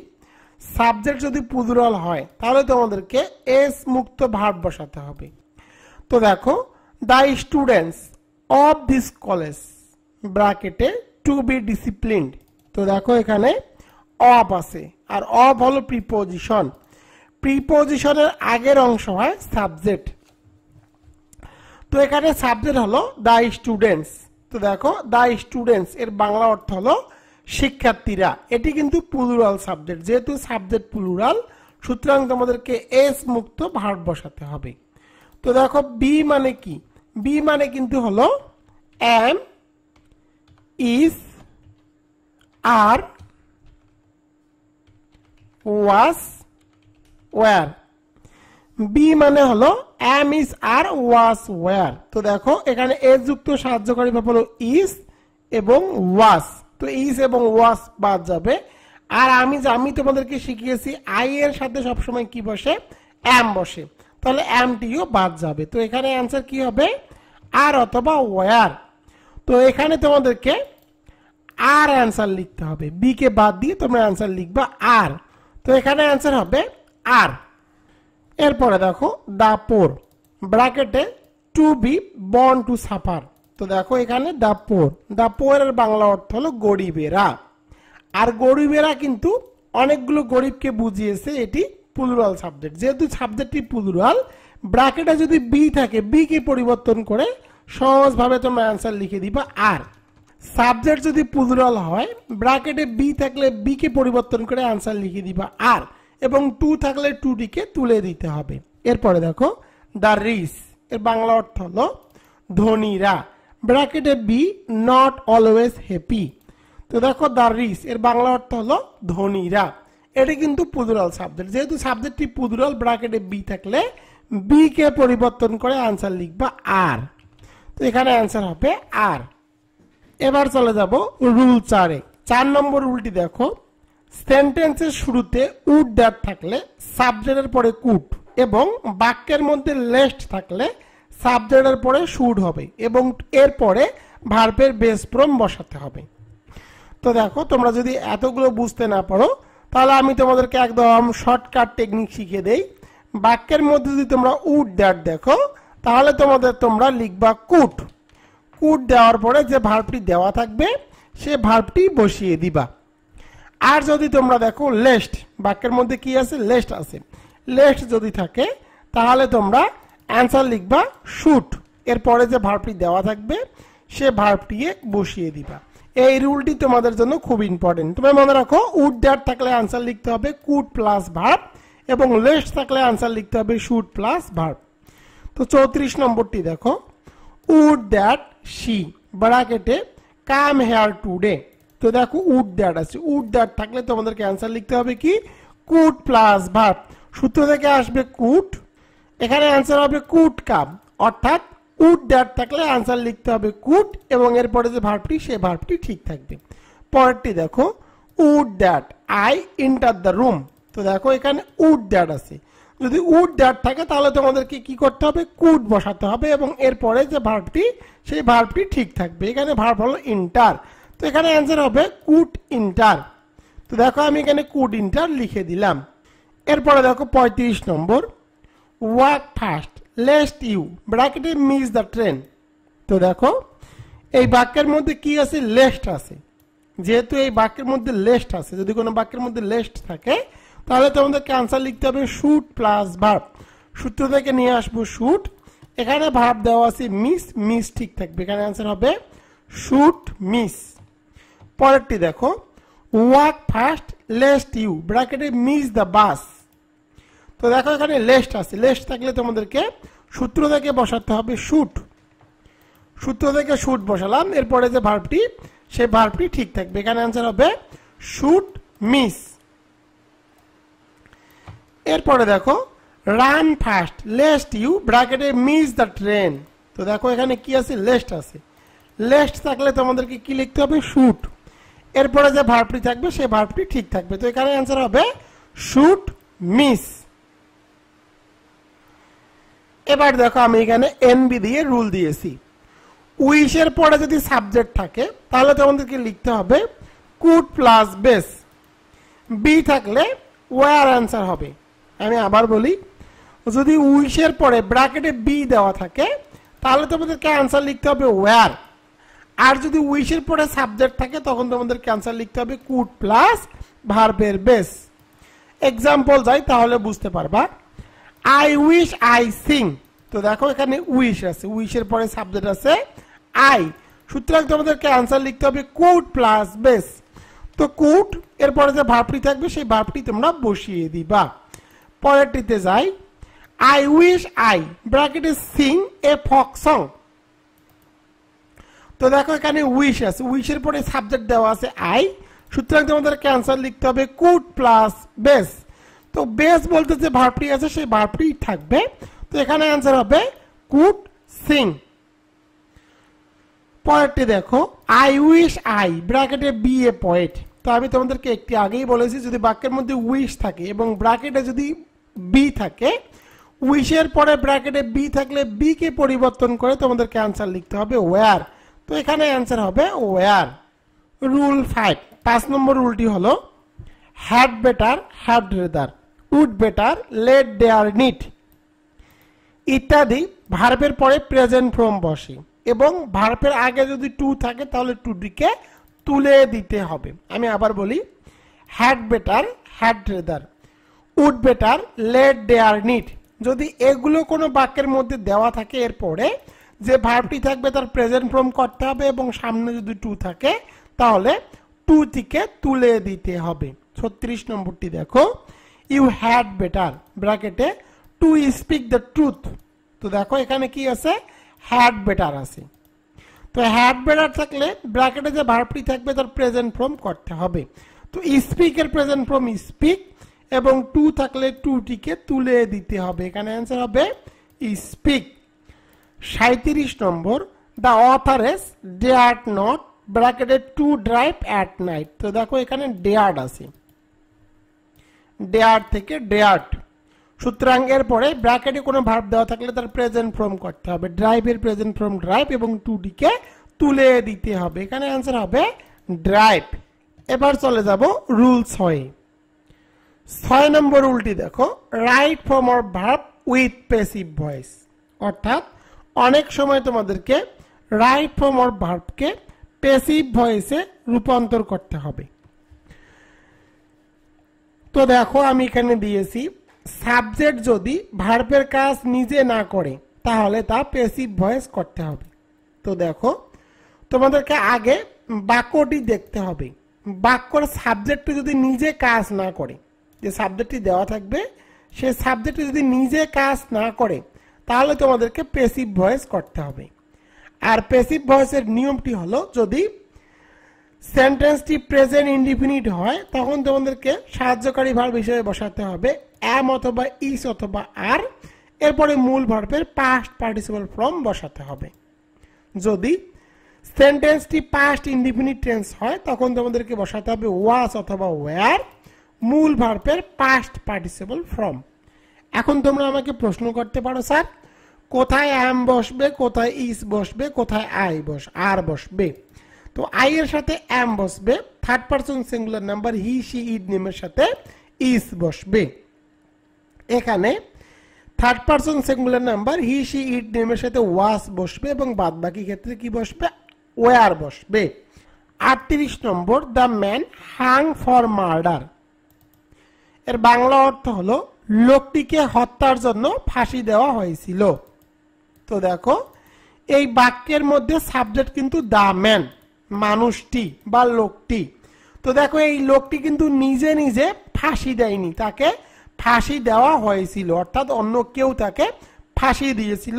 সাবজেক্ট যদি পুজুরাল হয় তাহলে তোমাদেরকে এস মুক্ত ভার বসাতে হবে তো দেখো the students of this college ব্রাকেটে টু বি ডিসিপ্লিনড তো দেখো এখানে অফ আছে আর অফ হলো প্রিপোজিশন প্রিপোজিশনের আগের অংশ হয় সাবজেক্ট তো এখানে সাবজেক্ট হলো দ্য স্টুডেন্টস তো দেখো দ্য স্টুডেন্টস এর বাংলা অর্থ হলো শিক্ষার্থীরা এটি কিন্তু প্লুরাল সাবজেক্ট যেহেতু সাবজেক্ট প্লুরাল সুতরাং তোমাদেরকে এস মুক্ত ভার্ব বসাতে হবে তো দেখো বি মানে কি বি মানে কিন্তু হলো am is are was were be মানে হলো am is are was were তো দেখো এখানে এর যুক্ত সাহায্যকারী ভাব হলো ইস এবং was তো ইস এবং was বাদ যাবে আর আমি আমি তোমাদেরকে শিখিয়েছি আই এর সাথে সব সময় কি বসে am বসে তাহলে এমটিও বাদ যাবে তো এখানে অ্যান্সার কি হবে আর অথবা ওয়ার তো এখানে তোমাদেরকে আর অ্যান্সার লিখতে হবে বি কে বাদ দিয়ে তোমরা অ্যান্সার লিখবা আর তো এখানে অ্যান্সার হবে আর এরপরে দেখো দা পোর ব্র্যাকেটে to be born to suffer তো দেখো এখানে দা পোর দা পোরের বাংলা অর্থ হলো গরিবেরা আর গরিবেরা কিন্তু অনেকগুলো গরিবকে বুঝিয়েছে এটি পুলুরাল সাবজেক্ট যেহেতু সাবজেক্টটি পুলুরাল ব্র্যাকেটে যদি বি থাকে বি কে পরিবর্তন করে সহজভাবে তোমরা অ্যান্সার লিখে দিবা আর সাবজেক্ট যদি পুজরাল হয় ব্র্যাকেটে বি থাকলে বিকে পরিবর্তন করে অ্যান্সার লিখে দিবা আর এবং টু থাকলে টুটিকে তুলে দিতে হবে এরপরে দেখো দ্য রিস এর বাংলা অর্থ হলো ধনীরা ব্র্যাকেটে বি নট অলওয়েজ হ্যাপি তো দেখো দ্য রিস এর বাংলা অর্থ হলো ধনীরা এটা কিন্তু পুদুরাল সাবজেক্ট যেহেতু সাবজেক্টটি পুদুরাল ব্র্যাকেটে বি থাকলে বি কে পরিবর্তন করে অ্যান্সার লিখবা আর তো এখানে অ্যান্সার হবে আর এবার চলে যাব রুল চারে চার নম্বর রুলটি দেখো সেন্টেন্সের শুরুতে উড ড্যাপ থাকলে সাবজেক্টের পরে কুট এবং বাক্যের মধ্যে লেস্ট থাকলে সাবজেক্টের পরে শুড হবে এবং এরপরে ভার্বের বেসপ্রম বসাতে হবে তো দেখো তোমরা যদি এতগুলো বুঝতে না পারো তাহলে আমি তোমাদেরকে একদম শর্টকাট টেকনিক শিখিয়ে দেই বাক্যের মধ্যে যদি তোমরা উড ড্যাট দেখো তাহলে তোমাদের তোমরা লিখবা কুট কুট দেওয়ার পরে যে ভার্বটি দেওয়া থাকবে সে ভার্বটি বসিয়ে দিবা আর যদি তোমরা দেখো লেস্ট বাক্যের মধ্যে কি আছে লেস্ট আছে লেস্ট যদি থাকে তাহলে তোমরা অ্যান্সার লিখবা শুট এরপরে যে ভার্বটি দেওয়া থাকবে সে ভার্বটিকে বসিয়ে দিবা এই রুলটি তোমাদের জন্য খুব ইম্পর্টেন্ট তুমি মনে রাখো উড ড্যাট থাকলে অ্যান্সার লিখতে হবে কুট প্লাস ভার্ব এবং লেস্ট থাকলে অ্যান্সার লিখতে হবে শুট প্লাস ভার্ব তো চৌত্রিশ নম্বরটি দেখো উড দ্যাট শি ব্রাকেটে কাম হেয়ার টুডে তো দেখো উড দ্যাট আছে উড দ্যাট থাকলে তোমাদেরকে অ্যান্সার লিখতে হবে কি কুট প্লাস ভাব সূত্র থেকে আসবে কুট এখানে অ্যান্সার হবে কুট কাম অর্থাৎ উড দ্যাট থাকলে অ্যান্সার লিখতে হবে কুট এবং এরপরে যে ভার্বটি সে ভাবটি ঠিক থাকবে পরেরটি দেখো would that I enter the room তো দেখো এখানে উড দ্যাট আছে যদি উড দেওয়ার থাকে তাহলে তোমাদেরকে কি করতে হবে কুড বসাতে হবে এবং এরপরে যে ভার্বটি সেই ভার্বটি ঠিক থাকবে এখানে ভার্ব হলো ইন্টার তো এখানে অ্যান্সার হবে কুট ইন্টার তো দেখো আমি এখানে কুড ইন্টার লিখে দিলাম এরপরে দেখো ৩৫ নম্বর ওয়াক ফাস্ট লেস্ট ইউ ব্র্যাকেটে মিস দ্য ট্রেন তো দেখো এই বাক্যের মধ্যে কি আছে লেস্ট আছে যেহেতু এই বাক্যের মধ্যে লেস্ট আছে যদি কোনো বাক্যের মধ্যে লেস্ট থাকে তাহলে তোমাদেরকে আনসার লিখতে হবে শুট প্লাস ভার্ব সূত্র থেকে নিয়ে আসবো শুট এখানে ভাব দেওয়া আছে মিস মিস ঠিক থাকবে এখানে অ্যান্সার হবে শুট মিস পরেরটি দেখো ওয়াক ফার্স্ট লেস্ট ইউ ব্র্যাকেটে মিস দ্য বাস তো দেখো এখানে লেস্ট আছে লেস্ট থাকলে তোমাদেরকে সূত্র থেকে বসাতে হবে শুট সূত্র থেকে শুট বসালাম এরপরে যে ভার্বটি সেই ভার্বটি ঠিক থাকবে এখানে অ্যান্সার হবে শুট মিস এরপরে দেখো রান ফাস্ট লেস্ট ইউ ব্র্যাকেটে মিস দ্য ট্রেন তো দেখো এখানে কি আছে লেস্ট আছে লেস্ট থাকলে তোমাদেরকে কি লিখতে হবে শুট এরপরে যে ভার্বটি থাকবে সেই ভার্বটি ঠিক থাকবে তো এখানে অ্যান্সার হবে শুট মিস এবার দেখো আমি এখানে এনবি দিয়ে রুল দিয়েছি উইশের পরে যদি সাবজেক্ট থাকে তাহলে তোমাদেরকে লিখতে হবে কুড প্লাস বেস বি থাকলে ওয়ার অ্যান্সার হবে আমি আবার বলি যদি উইশের পরে ব্র্যাকেটে বি দেওয়া থাকে তাহলে তোমাদেরকে অ্যান্সার লিখতে হবে ওয়ার আর যদি উইশের পরে সাবজেক্ট থাকে তখন তোমাদেরকে অ্যান্সার লিখতে হবে কুট প্লাস ভার্বের বেস এক্সাম্পল যাই তাহলে বুঝতে পারবা আই উইশ আই সিং তো দেখো এখানে উইশ আছে উইশের পরে সাবজেক্ট আছে আই সুতরাং তোমাদেরকে অ্যান্সার লিখতে হবে কুট প্লাস বেস তো কুট এরপরে যে ভার্বটি থাকবে সেই ভার্বটি তোমরা বসিয়ে দিবা পরেরটিতে যাই আই উইশ আই ব্র্যাকেটে সিং এ ফক সং তো দেখো এখানে উইশ আছে উইশের পরে সাবজেক্ট দেওয়া আছে আই সুতরাং তোমাদের ক্যান্সার লিখতে হবে কুড প্লাস বেস তো বেস বলতে যে ভার্পটি আছে সেই ভার্পটি থাকবে তো এখানে অ্যান্সার হবে কুড সিং পয়েন্টটি দেখো আই উইশ আই ব্র্যাকেটে বি এ পয়েন্ট তো আমি তোমাদেরকে একটি আগেই বলেছি যদি বাক্যের মধ্যে উইশ থাকে এবং ব্র্যাকেটে যদি বি থাকে উইশের পরে ব্র্যাকেটে বি থাকলে বি কে পরিবর্তন করে তোমাদেরকে অ্যান্সার লিখতে হবে ওয়ার তো এখানে অ্যান্সার হবে ওয়ার রুল ফাইভ পাঁচ নম্বর রুলটি হল had better had rather would better let dare need ইত্যাদি ভার্পের পরে প্রেজেন্ট ফর্ম বসে এবং ভার্পের আগে যদি টু থাকে তাহলে টুটিকে তুলে দিতে হবে আমি আবার বলি had better had rather would better let dare need যদি এগুলো কোনো বাক্যের মধ্যে দেওয়া থাকে এরপরে যে ভার্বটি থাকবে তার প্রেজেন্ট ফর্ম করতে হবে এবং সামনে যদি টু থাকে তাহলে টুটিকে তুলে দিতে হবে ছত্রিশ নম্বরটি দেখো ইউ হ্যাড বেটার ব্র্যাকেটে টু স্পিক দ্য ট্রুথ তো দেখো এখানে কি আছে হ্যাড বেটার আছে তো হ্যাড বেটার থাকলে ব্র্যাকেটে যে ভার্বটি থাকবে তার প্রেজেন্ট ফর্ম করতে হবে তো স্পিকের প্রেজেন্ট ফর্ম স্পিক এবং টু থাকলে টুটিকে তুলে দিতে হবে এখানে অ্যান্সার হবে স্পিক সাঁত্রিশ নম্বর দ্য অথারেস ডেয়ার নট ব্র্যাকেটে টু ড্রাইভ অ্যাট নাইট তো দেখো এখানে ডেয়ার্ড আছে ডেয়ার্ড থেকে ডেয়ার্ড সুতরাং এর পরে ব্র্যাকেটে কোনো ভার্ব দেওয়া থাকলে তার প্রেজেন্ট ফর্ম করতে হবে ড্রাইভের প্রেজেন্ট ফর্ম ড্রাইভ এবং টুটিকে তুলে দিতে হবে এখানে অ্যান্সার হবে ড্রাইভ এবার চলে যাব রুলস হয়ে ছয় নম্বর উল্টি দেখো right form of verb with passive voice অর্থাৎ অনেক সময় তোমাদেরকে রাইট ফর্ম অর ভার্বকে পেসিভ ভয়েসে রূপান্তর করতে হবে তো দেখো আমি এখানে দিয়েছি সাবজেক্ট যদি ভার্বের কাজ নিজে না করে তাহলে তা পেসিভ ভয়েস করতে হবে তো দেখো তোমাদেরকে আগে বাক্যটি দেখতে হবে বাক্যর সাবজেক্টটি যদি নিজে কাজ না করে যে সাবজেক্টটি দেওয়া থাকবে সেই সাবজেক্টটি যদি নিজে কাজ না করে তাহলে তোমাদেরকে পেসিভ ভয়েস করতে হবে আর পেসিভ ভয়েসের নিয়মটি হলো যদি সেন্টেন্সটি প্রেজেন্ট ইনডিফিনিট হয় তখন তোমাদেরকে সাহায্যকারী ভার হিসেবে বসাতে হবে অ্যাম অথবা ইস অথবা আর এরপরে মূল ভার্বের পাস্ট পার্টিসিপাল ফর্ম বসাতে হবে যদি সেন্টেন্সটি পাস্ট ইনডিফিনিট টেন্স হয় তখন তোমাদেরকে বসাতে হবে ওয়াস অথবা ওয়্যার মূল ভার্পের পাস্ট পার্টিসিপল ফ্রম এখন তোমরা আমাকে প্রশ্ন করতে পারো স্যার কোথায় অ্যাম বসবে কোথায় ইস বসবে কোথায় আই বস আর বসবে তো আই এর সাথে অ্যাম বসবে third person singular number he she it নেমের সাথে ইস বসবে এখানে third person singular number he she it নেমের সাথে ওয়াস বসবে এবং বাদ বাকি ক্ষেত্রে কি বসবে ওয়ার বসবে আটত্রিশ নম্বর the man hung for murder এর বাংলা অর্থ হলো লোকটিকে হত্যার জন্য ফাঁসি দেওয়া হয়েছিল তো দেখো এই বাক্যের মধ্যে সাবজেক্ট কিন্তু দা ম্যান মানুষটি বা লোকটি তো দেখো এই লোকটি কিন্তু নিজে নিজে ফাঁসি দেয়নি তাকে ফাঁসি দেওয়া হয়েছিল অর্থাৎ অন্য কেউ তাকে ফাঁসি দিয়েছিল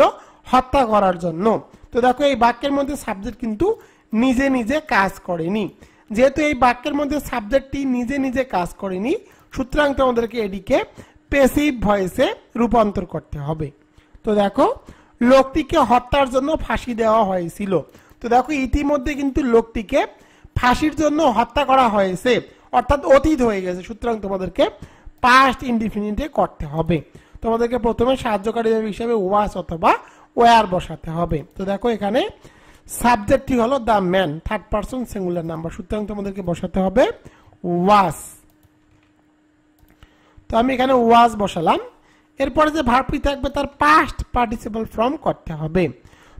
হত্যা করার জন্য তো দেখো এই বাক্যের মধ্যে সাবজেক্ট কিন্তু নিজে নিজে কাজ করেনি যেহেতু এই বাক্যের মধ্যে সাবজেক্টটি নিজে নিজে কাজ করেনি সুতরাং তোমাদেরকে এটিকে পেসিভ ভয়েসে রূপান্তর করতে হবে তো দেখো লোকটিকে হত্যার জন্য ফাঁসি দেওয়া হয়েছিল তো দেখো ইতিমধ্যে কিন্তু লোকটিকে ফাঁসির জন্য হত্যা করা হয়েছে অর্থাৎ অতীত হয়ে গেছে সুতরাং তোমাদেরকে পাস্ট ইনডিফিনিটে করতে হবে তোমাদেরকে প্রথমে সাহায্যকারী হিসেবে ওয়াস অথবা ওয়ার বসাতে হবে তো দেখো এখানে সাবজেক্টটি হলো the man third person singular number সুতরাং তোমাদেরকে বসাতে হবে ওয়াস তো আমি এখানে ওয়াজ বসালাম এরপরে যে ভার্বটি থাকবে তার পাস্ট পার্টিসিপাল ফর্ম করতে হবে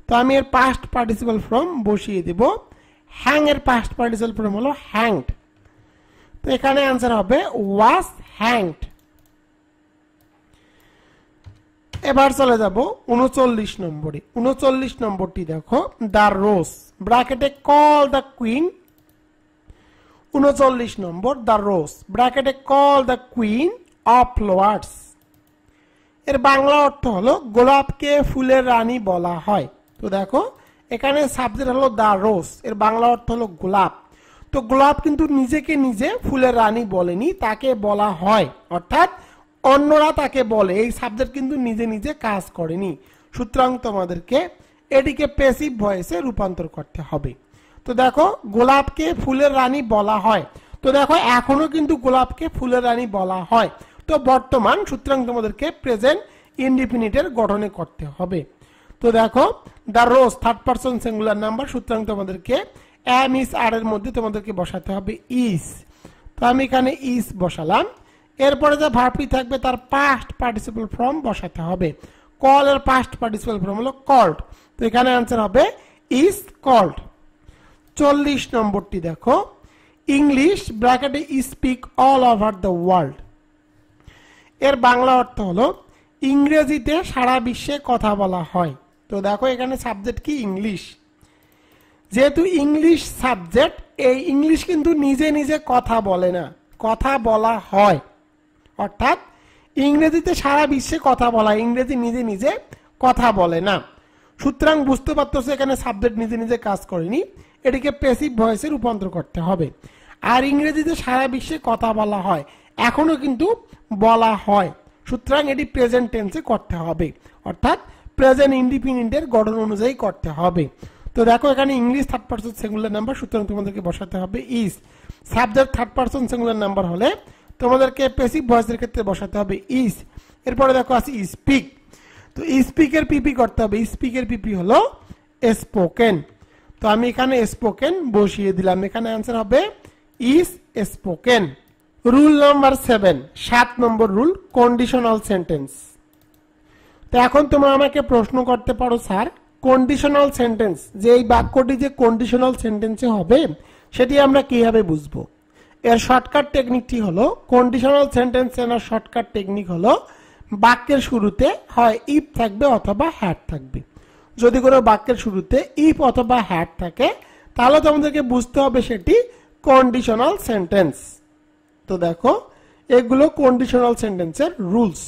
তো আমি এর পাস্ট পার্টিসিপাল ফর্ম বসিয়ে দেব হ্যাং এর পাস্ট পার্টিসিপাল ফর্ম হলো হ্যাংড তো এখানে অ্যান্সার হবে ওয়াজ হ্যাংড এবার চলে যাব উনচল্লিশ নম্বরে উনচল্লিশ নম্বরটি দেখো দ্য রোজ ব্র্যাকেটে কল দ্য কুইন উনচল্লিশ নম্বর দ্য রোজ ব্র্যাকেটে কল দ্য কুইন অফ্লোয়ার্স এর বাংলা অর্থ হলো গোলাপকে ফুলের রানী বলা হয় তো দেখো এখানে সাবজেক্ট হলো দ্য রোজ এর বাংলা অর্থ হলো গোলাপ তো গোলাপ কিন্তু নিজেকে নিজে ফুলের রানী বলেনি তাকে বলা হয় অর্থাৎ অন্যরা তাকে বলে এই সাবজেক্ট কিন্তু নিজে নিজে কাজ করেনি সুতরাং তোমাদেরকে এটিকে পেসিভ ভয়েসে রূপান্তর করতে হবে তো দেখো গোলাপকে ফুলের রানী বলা হয় তো দেখো এখনো কিন্তু গোলাপকে ফুলের রানী বলা হয় তো বর্তমান সুতরাং তোমাদেরকে প্রেজেন্ট ইনডিফিনিটের গঠনে করতে হবে তো দেখো the rose third person singular number সুতরাং তোমাদেরকে এম ইস আর এর মধ্যে তোমাদেরকে বসাতে হবে ইস তো আমি এখানে ইস বসালাম এরপরে যে ভার্পি থাকবে তার পাস্ট পার্টিসিপল ফর্ম বসাতে হবে কল এর পাস্ট পার্টিসিপল ফর্ম হলো কল্ড তো এখানে আনসার হবে ইস কল্ড চল্লিশ নম্বরটি দেখো ইংলিশ ব্র্যাকেটে speak all over the world এর বাংলা অর্থ হলো ইংরেজিতে সারা বিশ্বে কথা বলা হয় তো দেখো এখানে সাবজেক্ট কি ইংলিশ যেহেতু ইংলিশ সাবজেক্ট এই ইংলিশ কিন্তু নিজে নিজে কথা বলে না কথা বলা হয় অর্থাৎ ইংরেজিতে সারা বিশ্বে কথা বলা ইংরেজি নিজে নিজে কথা বলে না সুতরাং বুঝতে পারতেছে এখানে সাবজেক্ট নিজে নিজে কাজ করেনি এটিকে প্যাসিভ ভয়েসে রূপান্তর করতে হবে আর ইংরেজিতে সারা বিশ্বে কথা বলা হয় এখনও কিন্তু বলা হয় সুতরাং এটি প্রেজেন্ট টেন্সে করতে হবে অর্থাৎ প্রেজেন্ট ইন্ডিপেন্ডেন্টের গঠন অনুযায়ী করতে হবে তো দেখো এখানে English third person singular number সুতরাং তোমাদেরকে বসাতে হবে is subject third person singular number হলে তোমাদেরকে পেসিভ ভয়েসের ক্ষেত্রে বসাতে হবে ইজ এরপরে দেখো আছে স্পিক তো স্পিকের পিপি করতে হবে স্পিকের পিপি হলো স্পোকেন তো আমি এখানে স্পোকেন বসিয়ে দিলাম এখানে অ্যান্সার হবে is spoken rule number seven সাত নম্বর রুল কন্ডিশনাল সেন্টেন্স তো এখন তোমরা আমাকে প্রশ্ন করতে পারো স্যার কন্ডিশনাল সেন্টেন্স যে এই বাক্যটি যে কন্ডিশনাল সেন্টেন্সে হবে সেটি আমরা কিভাবে বুঝব এর শর্টকাট টেকনিকটি হলো কন্ডিশনাল সেন্টেন্স এনার শর্টকাট টেকনিক হলো বাক্যের শুরুতে হয় ইফ থাকবে অথবা হ্যাট থাকবে যদি কোনো বাক্যের শুরুতে ইফ অথবা হ্যাট থাকে তাহলে তোমাদেরকে বুঝতে হবে সেটি কন্ডিশনাল সেন্টেন্স তো দেখো এগুলো কন্ডিশনাল সেন্টেন্সের রুলস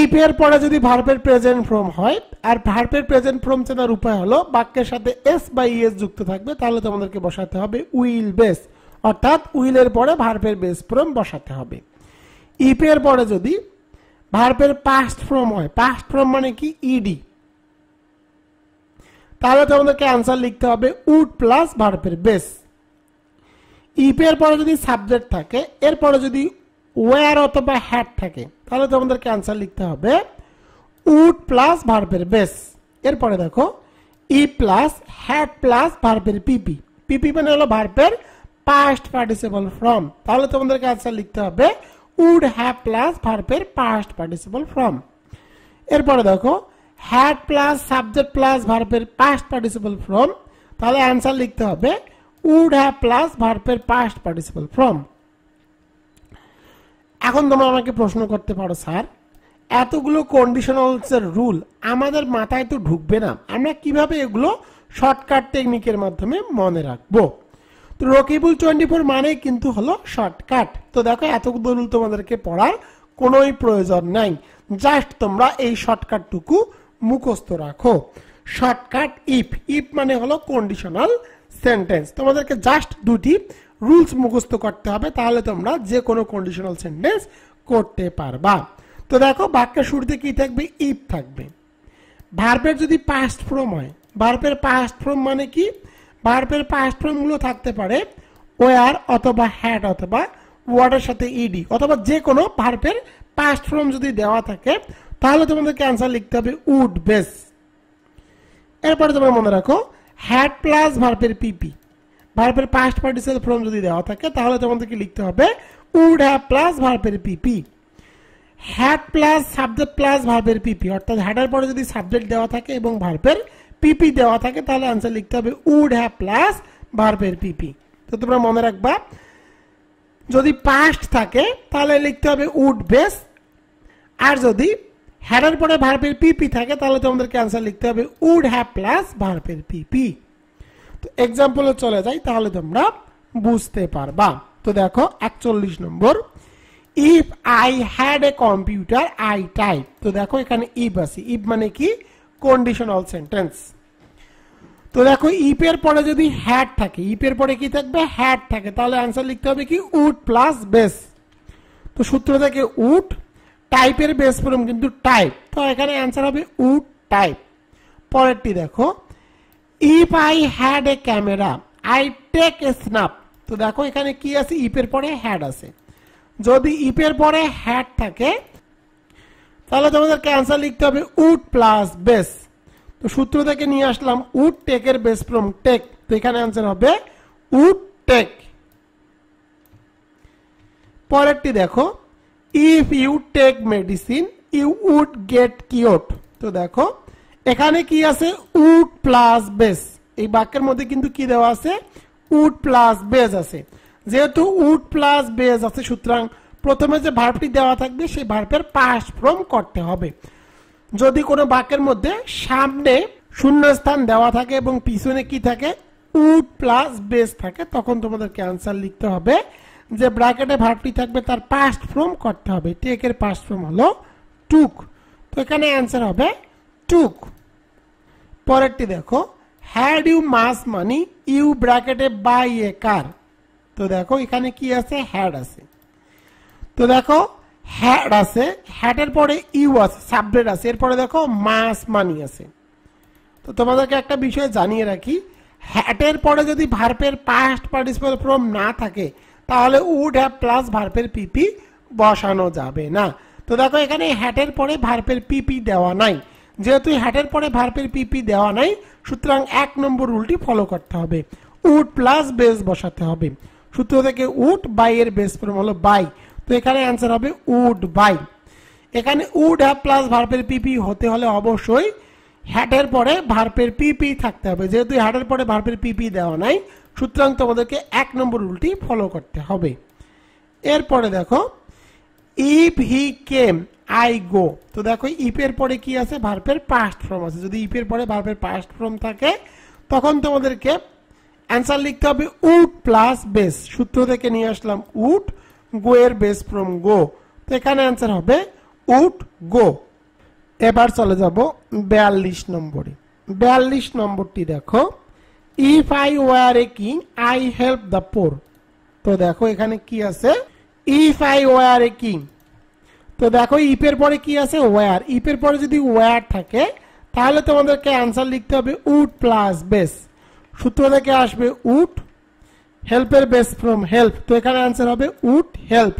ইফ এর পরে যদি ভার্বের প্রেজেন্ট ফর্ম হয় আর ভার্বের প্রেজেন্ট ফর্ম চেনার উপায় হলো বাক্যের সাথে এস বা ইএস e যুক্ত থাকবে তাহলে তোমাদেরকে বসাতে হবে উইল বেস অর্থাৎ উইলের পরে ভার্বের বেস ফর্ম বসাতে হবে ইফ এর পরে যদি ভার্বের পাস্ট ফ্রম হয় পাস্ট ফ্রম মানে কি ইডি তাহলে তোমাদেরকে অ্যান্সার লিখতে হবে উড প্লাস ভার্বের বেস ইপের পরে যদি সাবজেক্ট থাকে এরপরে যদি ওয়ার অথবা হ্যাট থাকে তাহলে তোমাদেরকে আনসার লিখতে হবে উড প্লাস ভার্বের বেস এরপরে দেখো ই প্লাস হ্যাট প্লাস ভার্বের পিপি পিপি মানে হলো ভার্বের পাস্ট পার্টিসিপল ফ্রম তাহলে তোমাদেরকে আনসার লিখতে হবে উড হ্যাট প্লাস ভার্বের পাস্ট পার্টিসিপল ফ্রম এরপরে দেখো হ্যাড প্লাস সাবজেক্ট প্লাস ভার্বের পাস্ট পার্টিসিপল ফ্রম তাহলে অ্যানসার লিখতে হবে উড হ্যাভ প্লাস ভার্বের পাস্ট পার্টিসিপাল ফ্রম এখন তোমরা আমাকে প্রশ্ন করতে পারো স্যার এতগুলো কন্ডিশনালসের রুল আমাদের মাথায় তো ঢুকবে না আমরা কিভাবে এগুলো শর্টকাট টেকনিকের মাধ্যমে মনে রাখবো তো রকিবুল টোয়েন্টি ফোর মানে কিন্তু হলো শর্টকাট তো দেখো এতগুলো রুল তোমাদেরকে পড়ার কোনোই প্রয়োজন নাই জাস্ট তোমরা এই শর্টকাটটুকু মুখস্থ রাখো শর্টকাট ইফ ইফ মানে হলো কন্ডিশনাল সেন্টেন্স তোমাদেরকে জাস্ট দুটি রুলস মুখস্ত করতে হবে তাহলে তোমরা যে কোনো কন্ডিশনাল সেন্টেন্স করতে পারবা তো দেখো বাক্যের শুরুতে কি থাকবে ইফ থাকবে ভার্বের যদি পাস্ট ফ্রম হয় ভার্বের পাস্ট ফ্রম মানে কি ভার্বের পাস্ট ফ্রমগুলো থাকতে পারে ওয়ার অথবা হ্যাড অথবা ওয়ার্ডের সাথে ইডি অথবা যে কোনো ভার্বের পাস্ট ফ্রম যদি দেওয়া থাকে তাহলে তোমাদেরকে অ্যান্সার লিখতে হবে উড বেস এরপরে তোমরা মনে রাখো হ্যাড প্লাস ভার্বের পিপি ভার্বের পাস্ট পার্টিসিপাল ফর্ম যদি দেওয়া থাকে তাহলে তোমাদেরকে লিখতে হবে উড হ্যাভ প্লাস ভার্বের PP had plus subject plus ভার্বের পিপি অর্থাৎ হ্যাডের পরে যদি সাবজেক্ট দেওয়া থাকে এবং ভার্বের পিপি দেওয়া থাকে তাহলে আনসার লিখতে হবে উড হ্যাভ প্লাস ভার্বের পিপি তো তোমরা মনে রাখবা যদি পাস্ট থাকে তাহলে লিখতে হবে উড বেস আর যদি হ্যাডার পরে ভার্বের পিপি থাকে তাহলে তোমাদেরকে অ্যান্সার লিখতে হবে উড হ্যাভ প্লাস ভার্বের পিপি তো এক্সাম্পলে চলে যাই তাহলে তোমরা বুঝতে পারবা তো দেখো একচল্লিশ নম্বর if I had a computer I type তো দেখো এখানে ইফ আছে ইফ মানে কি কন্ডিশনাল সেন্টেন্স তো দেখো ইপের পরে যদি হ্যাড থাকে ইপের পরে কি থাকবে হ্যাড থাকে তাহলে অ্যান্সার লিখতে হবে কি উড প্লাস বেস তো সূত্র থেকে উড টাইপের বেস ফর্ম কিন্তু টাইপ তো এখানে অ্যান্সার হবে উড টাইপ পরেরটি দেখো if I had a camera I take a snap তো দেখো এখানে কি আছে ইপের পরে হ্যাড আছে যদি ইপের পরে হ্যাড থাকে তাহলে তোমাদেরকে অ্যান্সার লিখতে হবে উড প্লাস বেস তো সূত্র থেকে নিয়ে আসলাম উড টেকের বেস ফ্রম টেক তো এখানে অ্যান্সার হবে উড টেক পরেরটি দেখো if you take medicine you would get cured তো দেখো এখানে কি আছে উড প্লাস বেস এই বাক্যের মধ্যে কিন্তু কি দেওয়া আছে উড প্লাস বেজ আছে যেহেতু উড প্লাস বেজ আছে সুতরাং প্রথমে যে ভার্বটি দেওয়া থাকবে সেই ভার্বের পাস ফ্রম করতে হবে যদি কোনো বাক্যের মধ্যে সামনে শূন্য স্থান দেওয়া থাকে এবং পিছনে কি থাকে উড প্লাস বেস থাকে তখন তোমাদেরকে আনসার লিখতে হবে যে ব্র্যাকেটে ভার্বটি থাকবে তার পাস্ট ফর্ম করতে হবে টেকের পাস্ট ফর্ম হলো টুক তো এখানে অ্যান্সার হবে টুক পরেরটি দেখো had you much money you ব্র্যাকেটে বাই এ কার তো দেখো এখানে কি আছে হ্যাড আছে তো দেখো হ্যাড আছে হ্যাটের পরে ইউ আছে সাবজেক্ট আছে এরপরে দেখো মাস মানি আছে তো তোমাদেরকে একটা বিষয় জানিয়ে রাখি হ্যাটের পরে যদি ভার্পের পাস্ট পার্টিসিপাল ফর্ম না থাকে তাহলে উড হ্যাভ প্লাস ভার্পের পিপি বসানো যাবে না তো দেখো এখানে হ্যাটের পরে ভার্পের পিপি দেওয়া নাই যেহেতু হ্যাটের পরে ভার্পের পিপি দেওয়া নাই সুতরাং এক নম্বর রুলটি ফলো করতে হবে উড প্লাস বেস বসাতে হবে সূত্র থেকে উড বাই এর বেস ফর্ম হলো বাই তো এখানে অ্যান্সার হবে উড বাই এখানে উড হ্যাভ প্লাস ভার্পের পিপি হতে হলে অবশ্যই হ্যাটের পরে ভার্পের পিপি থাকতে হবে যেহেতু হ্যাটের পরে ভার্পের পিপি দেওয়া নাই সুতরাং তোমাদেরকে এক নম্বর রুলটি ফলো করতে হবে এরপরে দেখো if he came I go তো দেখো ইপের পরে কি আছে ভার্পের পাস্ট ফর্ম আছে যদি ইপের পরে ভার্পের পাস্ট ফর্ম থাকে তখন তোমাদেরকে অ্যান্সার লিখতে হবে উড প্লাস বেস সূত্র থেকে নিয়ে আসলাম উড গো এর বেস ফ্রম গো তো এখানে অ্যান্সার হবে উড গো এবার চলে যাব বিয়াল্লিশ নম্বরে বিয়াল্লিশ নম্বরটি দেখো if I were a king I help the poor তো দেখো এখানে কি আছে if I were a king তো দেখো ইপের পরে কি আছে ওয়ার ইপের পরে যদি ওয়ার থাকে তাহলে তোমাদেরকে অ্যান্সার লিখতে হবে উড প্লাস বেস সূত্র থেকে আসবে উড হেল্পের বেস ফ্রম হেল্প তো এখানে অ্যান্সার হবে উড হেল্প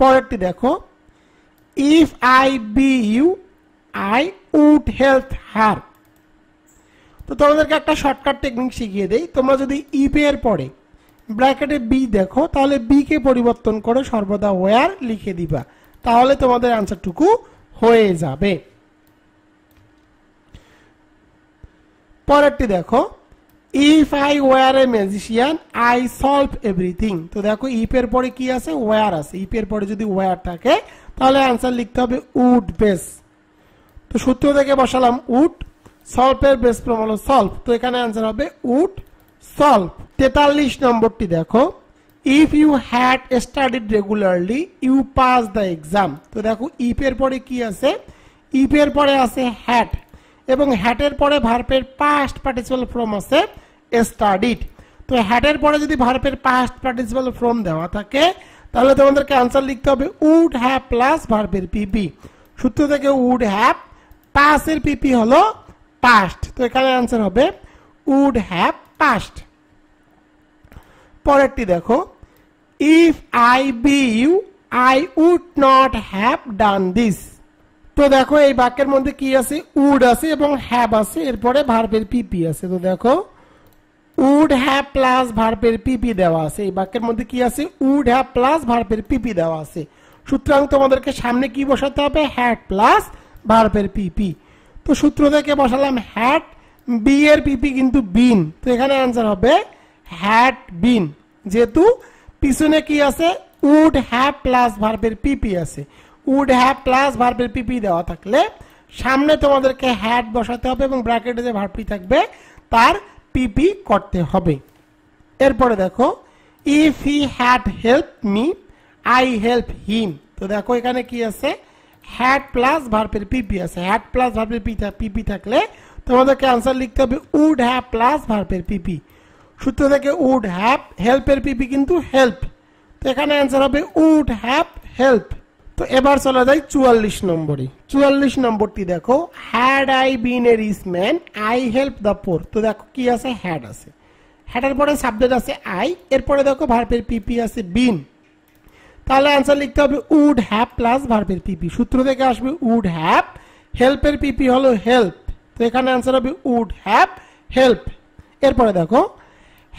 পরেরটি দেখো if I be you I would help her তো তোমাদেরকে একটা শর্টকাট টেকনিক শিখিয়ে দেই তোমরা যদি ইপের পরে ব্র্যাকেটে বি দেখো তাহলে বিকে পরিবর্তন করে সর্বদা ওয়ার লিখে দিবা তাহলে তোমাদের আনসারটুকু হয়ে যাবে পরেরটি দেখো if I were a magician I solve everything তো দেখো ইপের পরে কি আছে ওয়ার আছে ইপের পরে যদি ওয়ার থাকে তাহলে আনসার লিখতে হবে উড বেস তো সূত্র থেকে বসালাম উড সল্পের বেস ফর্ম হলো সল্ভ তো এখানে অ্যান্সার হবে উড সলভ তেতাল্লিশ নম্বরটি দেখো if you had studied regularly you pass the exam তো দেখো ইফ এর পরে কি আছে ইফ এর পরে আছে হ্যাট এবং হ্যাটের পরে ভার্পের পাস্ট পার্টিসিপাল ফর্ম আছে স্টাডিড তো হ্যাটের পরে যদি ভার্পের পাস্ট পার্টিসিপাল ফর্ম দেওয়া থাকে তাহলে তোমাদেরকে আনসার লিখতে হবে উড হ্যাভ প্লাস ভার্পের পিপি সূত্র থেকে উড হ্যাভ পাসের পিপি হলো পাস্ট তো এখানে অ্যান্সার হবে উড হ্যাভ পাস্ট পরেরটি দেখো if I be you I would not have done this তো দেখো এই বাক্যের মধ্যে কি আছে উড আছে এবং হ্যাভ আছে এরপরে ভার্বের পিপি আছে তো দেখো উড হ্যাভ প্লাস ভার্বের পিপি দেওয়া আছে এই বাক্যের মধ্যে কি আছে উড হ্যাভ প্লাস ভার্বের পিপি দেওয়া আছে সুতরাং তোমাদেরকে সামনে কি বসাতে হবে হ্যাড প্লাস ভার্বের পিপি তো সূত্র থেকে বসালাম হ্যাট বি এর পিপি কিন্তু বিন তো এখানে অ্যান্সার হবে হ্যাট বিন যেহেতু পিছনে কি আছে উড হ্যাপ প্লাস ভার্বের পিপি আছে উড হ্যাপ প্লাস ভার্বের পিপি দেওয়া থাকলে সামনে তোমাদেরকে হ্যাট বসাতে হবে এবং ব্র্যাকেটে যে ভার্বটি থাকবে তার পিপি করতে হবে এরপরে দেখো if he had help me I help him তো দেখো এখানে কি আছে হ্যাড প্লাস ভার্পের পিপি আছে হ্যাড প্লাস ভার্পের পিপি থাকলে তোমাদেরকে আনসার লিখতে হবে উড হ্যাপ প্লাস ভার্পের পিপি সূত্র থেকে উড হ্যাভ হেল্পের পিপি কিন্তু হেল্প তো এখানে অ্যান্সার হবে উড হ্যাভ হেল্প তো এবার চলা যায় চুয়াল্লিশ নম্বরে চুয়াল্লিশ নম্বরটি দেখো had I been a rich man I help the poor তো দেখো কি আছে হ্যাড আছে হ্যাডের পরে সাবজেক্ট আছে আই এরপরে দেখো ভার্পের পিপি আছে বিন তাহলে অ্যান্সার লিখতে হবে উড হ্যাপ প্লাস ভার্বের পিপি সূত্র থেকে আসবে উড হ্যাপ হেল্পের পিপি হলো হেল্প তো এখানে অ্যান্সার হবে উড হ্যাপ হেল্প এরপরে দেখো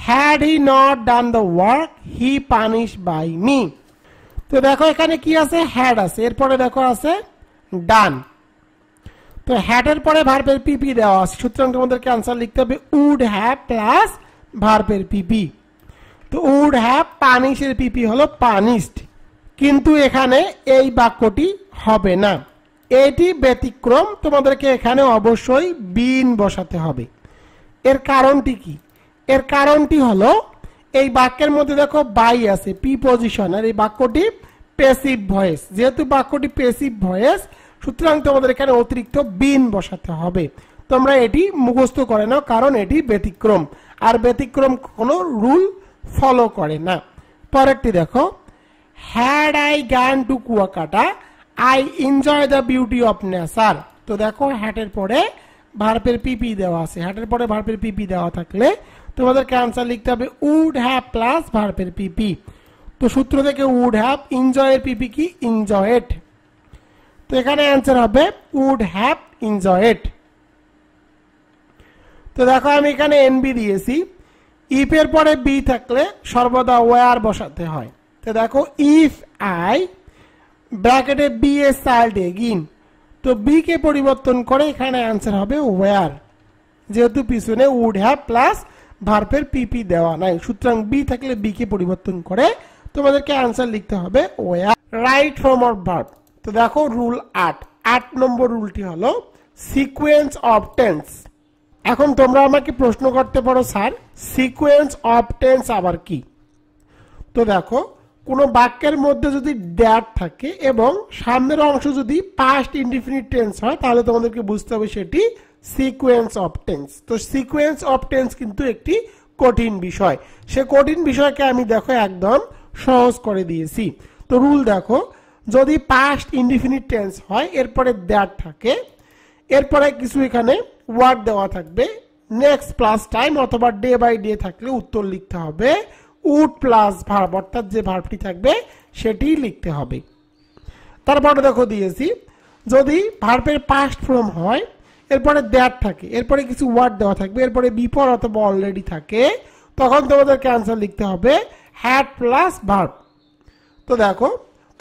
had he not done the work he punish by me তো দেখো এখানে কি আছে হ্যাড আছে এরপরে দেখো আছে ডান তো হ্যাডের পরে ভার্বের পিপি দেওয়া আছে সুতরাং তোমাদেরকে অ্যান্সার লিখতে হবে উড হ্যাপ প্লাস ভার্বের পিপি তো উড হ্যাভ পানিশের পিপি হলো পানিশড কিন্তু এখানে এই বাক্যটি হবে না এটি ব্যতিক্রম তোমাদেরকে এখানে অবশ্যই বিন বসাতে হবে এর কারণটি কি এর কারণটি হলো এই বাক্যের মধ্যে দেখো বাই আছে পি পজিশন আর এই বাক্যটি পেসিভ ভয়েস যেহেতু বাক্যটি পেসিভ ভয়েস সুতরাং তোমাদের এখানে অতিরিক্ত বিন বসাতে হবে তোমরা এটি মুখস্থ করে নাও কারণ এটি ব্যতিক্রম আর ব্যতিক্রম কোনো রুল ফলো করে না পরেরটি দেখো had I gone to Kuakata I enjoy the beauty of nature তো দেখো হ্যাটের পরে ভার্পের পিপি দেওয়া আছে হ্যাটের পরে ভার্পের পিপি দেওয়া থাকলে তোমাদেরকে ক্যান্সার লিখতে হবে উড হ্যাভ প্লাস ভার্পের পিপি তো সূত্র থেকে উড হ্যাভ এর পিপি কি এনজয় এনজয়েড তো এখানে অ্যান্সার হবে উড হ্যাভ এনজয়েড তো দেখো আমি এখানে এনবি দিয়েছি ইফের পরে বি থাকলে সর্বদা ওয়ার বসাতে হয় তো দেখো ইফ আই ব্র্যাকেটে বি এ সাল্ট এগিন তো বি কে পরিবর্তন করে এখানে অ্যান্সার হবে ওয়ার যেহেতু পিছনে উড হ্যাভ প্লাস ভার্ভের পিপি দেওয়া নাই সুতরাং বি থাকলে বি কে পরিবর্তন করে তোমাদেরকে অ্যান্সার লিখতে হবে were right form of verb তো দেখো রুল আট আট নম্বর রুলটি হলো সিকোয়েন্স অফ টেন্স এখন তোমরা আমাকে প্রশ্ন করতে পারো স্যার সিকোয়েন্স অফ টেন্স আবার কি তো দেখো কোনো বাক্যের মধ্যে যদি ড্যাট থাকে এবং সামনের অংশ যদি পাস্ট ইনডিফিনিট টেন্স হয় তাহলে তোমাদেরকে বুঝতে হবে সেটি সিকোয়েন্স অফ টেন্স তো সিকোয়েন্স অফ টেন্স কিন্তু একটি কঠিন বিষয় সে কঠিন বিষয়কে আমি দেখো একদম সহজ করে দিয়েছি তো রুল দেখো যদি পাস্ট ইনডিফিনিট টেন্স হয় এরপরে দ্যাট থাকে এরপরে কিছু এখানে ওয়ার্ড দেওয়া থাকবে নেক্সট প্লাস টাইম অথবা ডে বাই ডে থাকলে উত্তর লিখতে হবে উড প্লাস ভার্ব অর্থাৎ যে ভার্বটি থাকবে সেটি লিখতে হবে তারপরে দেখো দিয়েছি যদি ভার্বের পাস্ট ফর্ম হয় এরপরে দ্যাট থাকে এরপরে কিছু ওয়ার্ড দেওয়া থাকবে এরপরে বিপর অথবা অলরেডি থাকে তখন তোমাদেরকে অ্যান্সার লিখতে হবে হ্যাড প্লাস ভার্ব তো দেখো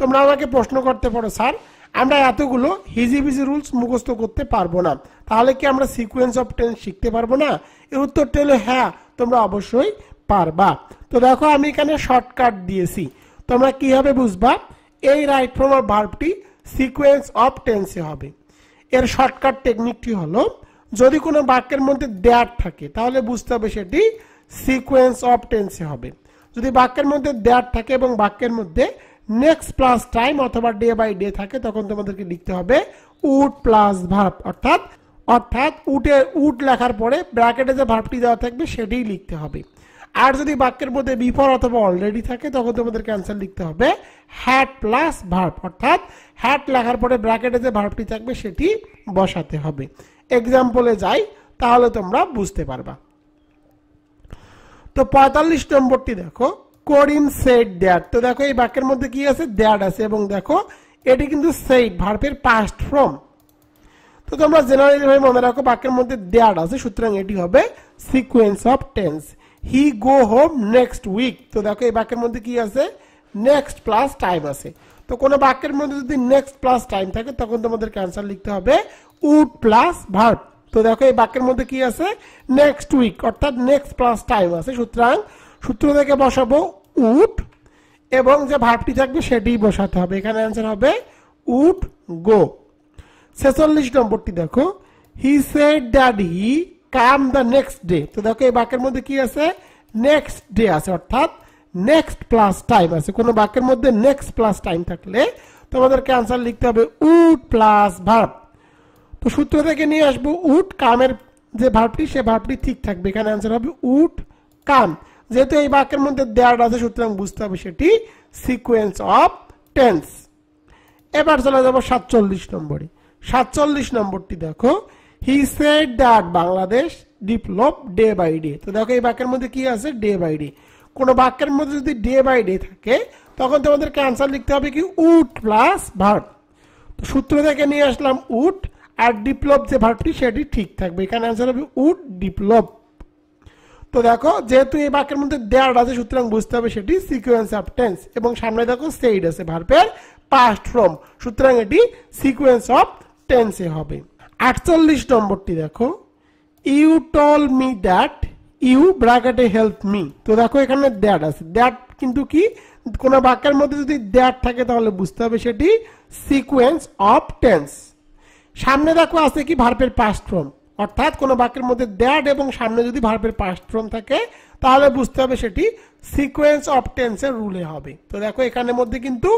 তোমরা আমাকে প্রশ্ন করতে পারো স্যার আমরা এতগুলো হিজিবিজি রুলস মুখস্থ করতে পারবো না তাহলে কি আমরা সিকুয়েন্স অফ টেন্স শিখতে পারবো না এর উত্তরটা হলো হ্যাঁ তোমরা অবশ্যই পারবা তো দেখো আমি এখানে শর্টকাট দিয়েছি তোমরা কিভাবে বুঝবা এই রাইট ফর্ম আর ভার্বটি সিকোয়েন্স অফ টেন্সে হবে এর শর্টকাট টেকনিকটি হলো যদি কোনো বাক্যের মধ্যে দ্যাট থাকে তাহলে বুঝতে হবে সেটি সিকোয়েন্স অফ টেন্সে হবে যদি বাক্যের মধ্যে দ্যাট থাকে এবং বাক্যের মধ্যে নেক্সট প্লাস টাইম অথবা ডে বাই ডে থাকে তখন তোমাদেরকে লিখতে হবে উড প্লাস ভার্ব অর্থাৎ অর্থাৎ উটে উট লেখার পরে ব্র্যাকেটে যে ভার্বটি দেওয়া থাকবে সেটিই লিখতে হবে আর যদি বাক্যের মধ্যে বিফর অথবা অলরেডি থাকে তখন তোমাদেরকে অ্যান্সার লিখতে হবে হ্যাট প্লাস ভার্ব অর্থাৎ হ্যাট লেখার পরে ব্র্যাকেটে যে ভার্বটি থাকবে সেটি বসাতে হবে এক্সাম্পলে যাই তাহলে তোমরা বুঝতে পারবা তো পঁয়তাল্লিশ নম্বরটি দেখো করিম সেট দ্যাট তো দেখো এই বাক্যের মধ্যে কি আছে দ্যাট আছে এবং দেখো এটি কিন্তু সেট ভার্বের পাস্ট ফ্রম তো তোমরা জেনারেলি ভাবে মনে রাখো বাক্যের মধ্যে দ্যাট আছে সুতরাং এটি হবে sequence of tense he go home next week তো দেখো এই বাক্যের মধ্যে কি আছে নেক্সট প্লাস টাইম আছে তো কোনো বাক্যের মধ্যে যদি নেক্সট প্লাস টাইম থাকে তখন তোমাদেরকে অ্যান্সার লিখতে হবে উড প্লাস ভার্ব তো দেখো এই বাক্যের মধ্যে কি আছে নেক্সট উইক অর্থাৎ নেক্সট প্লাস টাইম আছে সুতরাং সূত্র থেকে বসাবো উড এবং যে ভার্বটি থাকবে সেটি বসাতে হবে এখানে অ্যান্সার হবে উড গো ছেচল্লিশ নম্বরটি দেখো he said that he come the next day তো দেখো এই বাক্যের মধ্যে কি আছে নেক্সট ডে আছে অর্থাৎ নেক্সট প্লাস টাইম আছে কোনো বাক্যের মধ্যে নেক্সট প্লাস টাইম থাকলে তোমাদেরকে আনসার লিখতে হবে উড প্লাস ভার্ব তো সূত্র থেকে নিয়ে আসবো উড কামের যে ভার্বটি সে ভার্বটি ঠিক থাকবে এখানে আনসার হবে উড কাম যেহেতু এই বাক্যের মধ্যে দেয়ার আছে সুতরাং বুঝতে হবে সেটি সিকোয়েন্স অফ টেন্স এবার চলে যাবো সাতচল্লিশ নম্বরে সাতচল্লিশ নম্বরটি দেখো he said that Bangladesh develop day by day তো দেখো এই বাক্যের মধ্যে কি আছে ডে বাই ডে কোনো বাক্যের মধ্যে যদি ডে বাই ডে থাকে তখন তোমাদেরকে অ্যান্সার লিখতে হবে কি উট প্লাস ভার্ট তো সূত্র থেকে নিয়ে আসলাম উট আর ডিপ্লপ যে ভার্টটি সেটি ঠিক থাকবে এখানে অ্যান্সার হবে উট ডিপ্লপ তো দেখো যেহেতু এই বাক্যের মধ্যে দেয়ার আছে সুতরাং বুঝতে হবে সেটি সিকুয়েন্স অফ টেন্স এবং সামনে দেখো সেইড আছে ভার্পের পাস্ট ফ্রম সুতরাং এটি সিকুয়েন্স অফ টেন্সে হবে আটচল্লিশ নম্বরটি দেখো you tell me that you ব্র্যাকেটে হেল্প মি তো দেখো এখানে দ্যাট আছে দ্যাট কিন্তু কি কোনো বাক্যের মধ্যে যদি দ্যাট থাকে তাহলে বুঝতে হবে সেটি সিকোয়েন্স অফ টেন্স সামনে দেখো আছে কি ভার্পের পাস্ট ফর্ম অর্থাৎ কোনো বাক্যের মধ্যে দ্যাট এবং সামনে যদি ভার্পের পাস্ট ফর্ম থাকে তাহলে বুঝতে হবে সেটি সিকোয়েন্স অফ টেন্সের রুলে হবে তো দেখো এখানের মধ্যে কিন্তু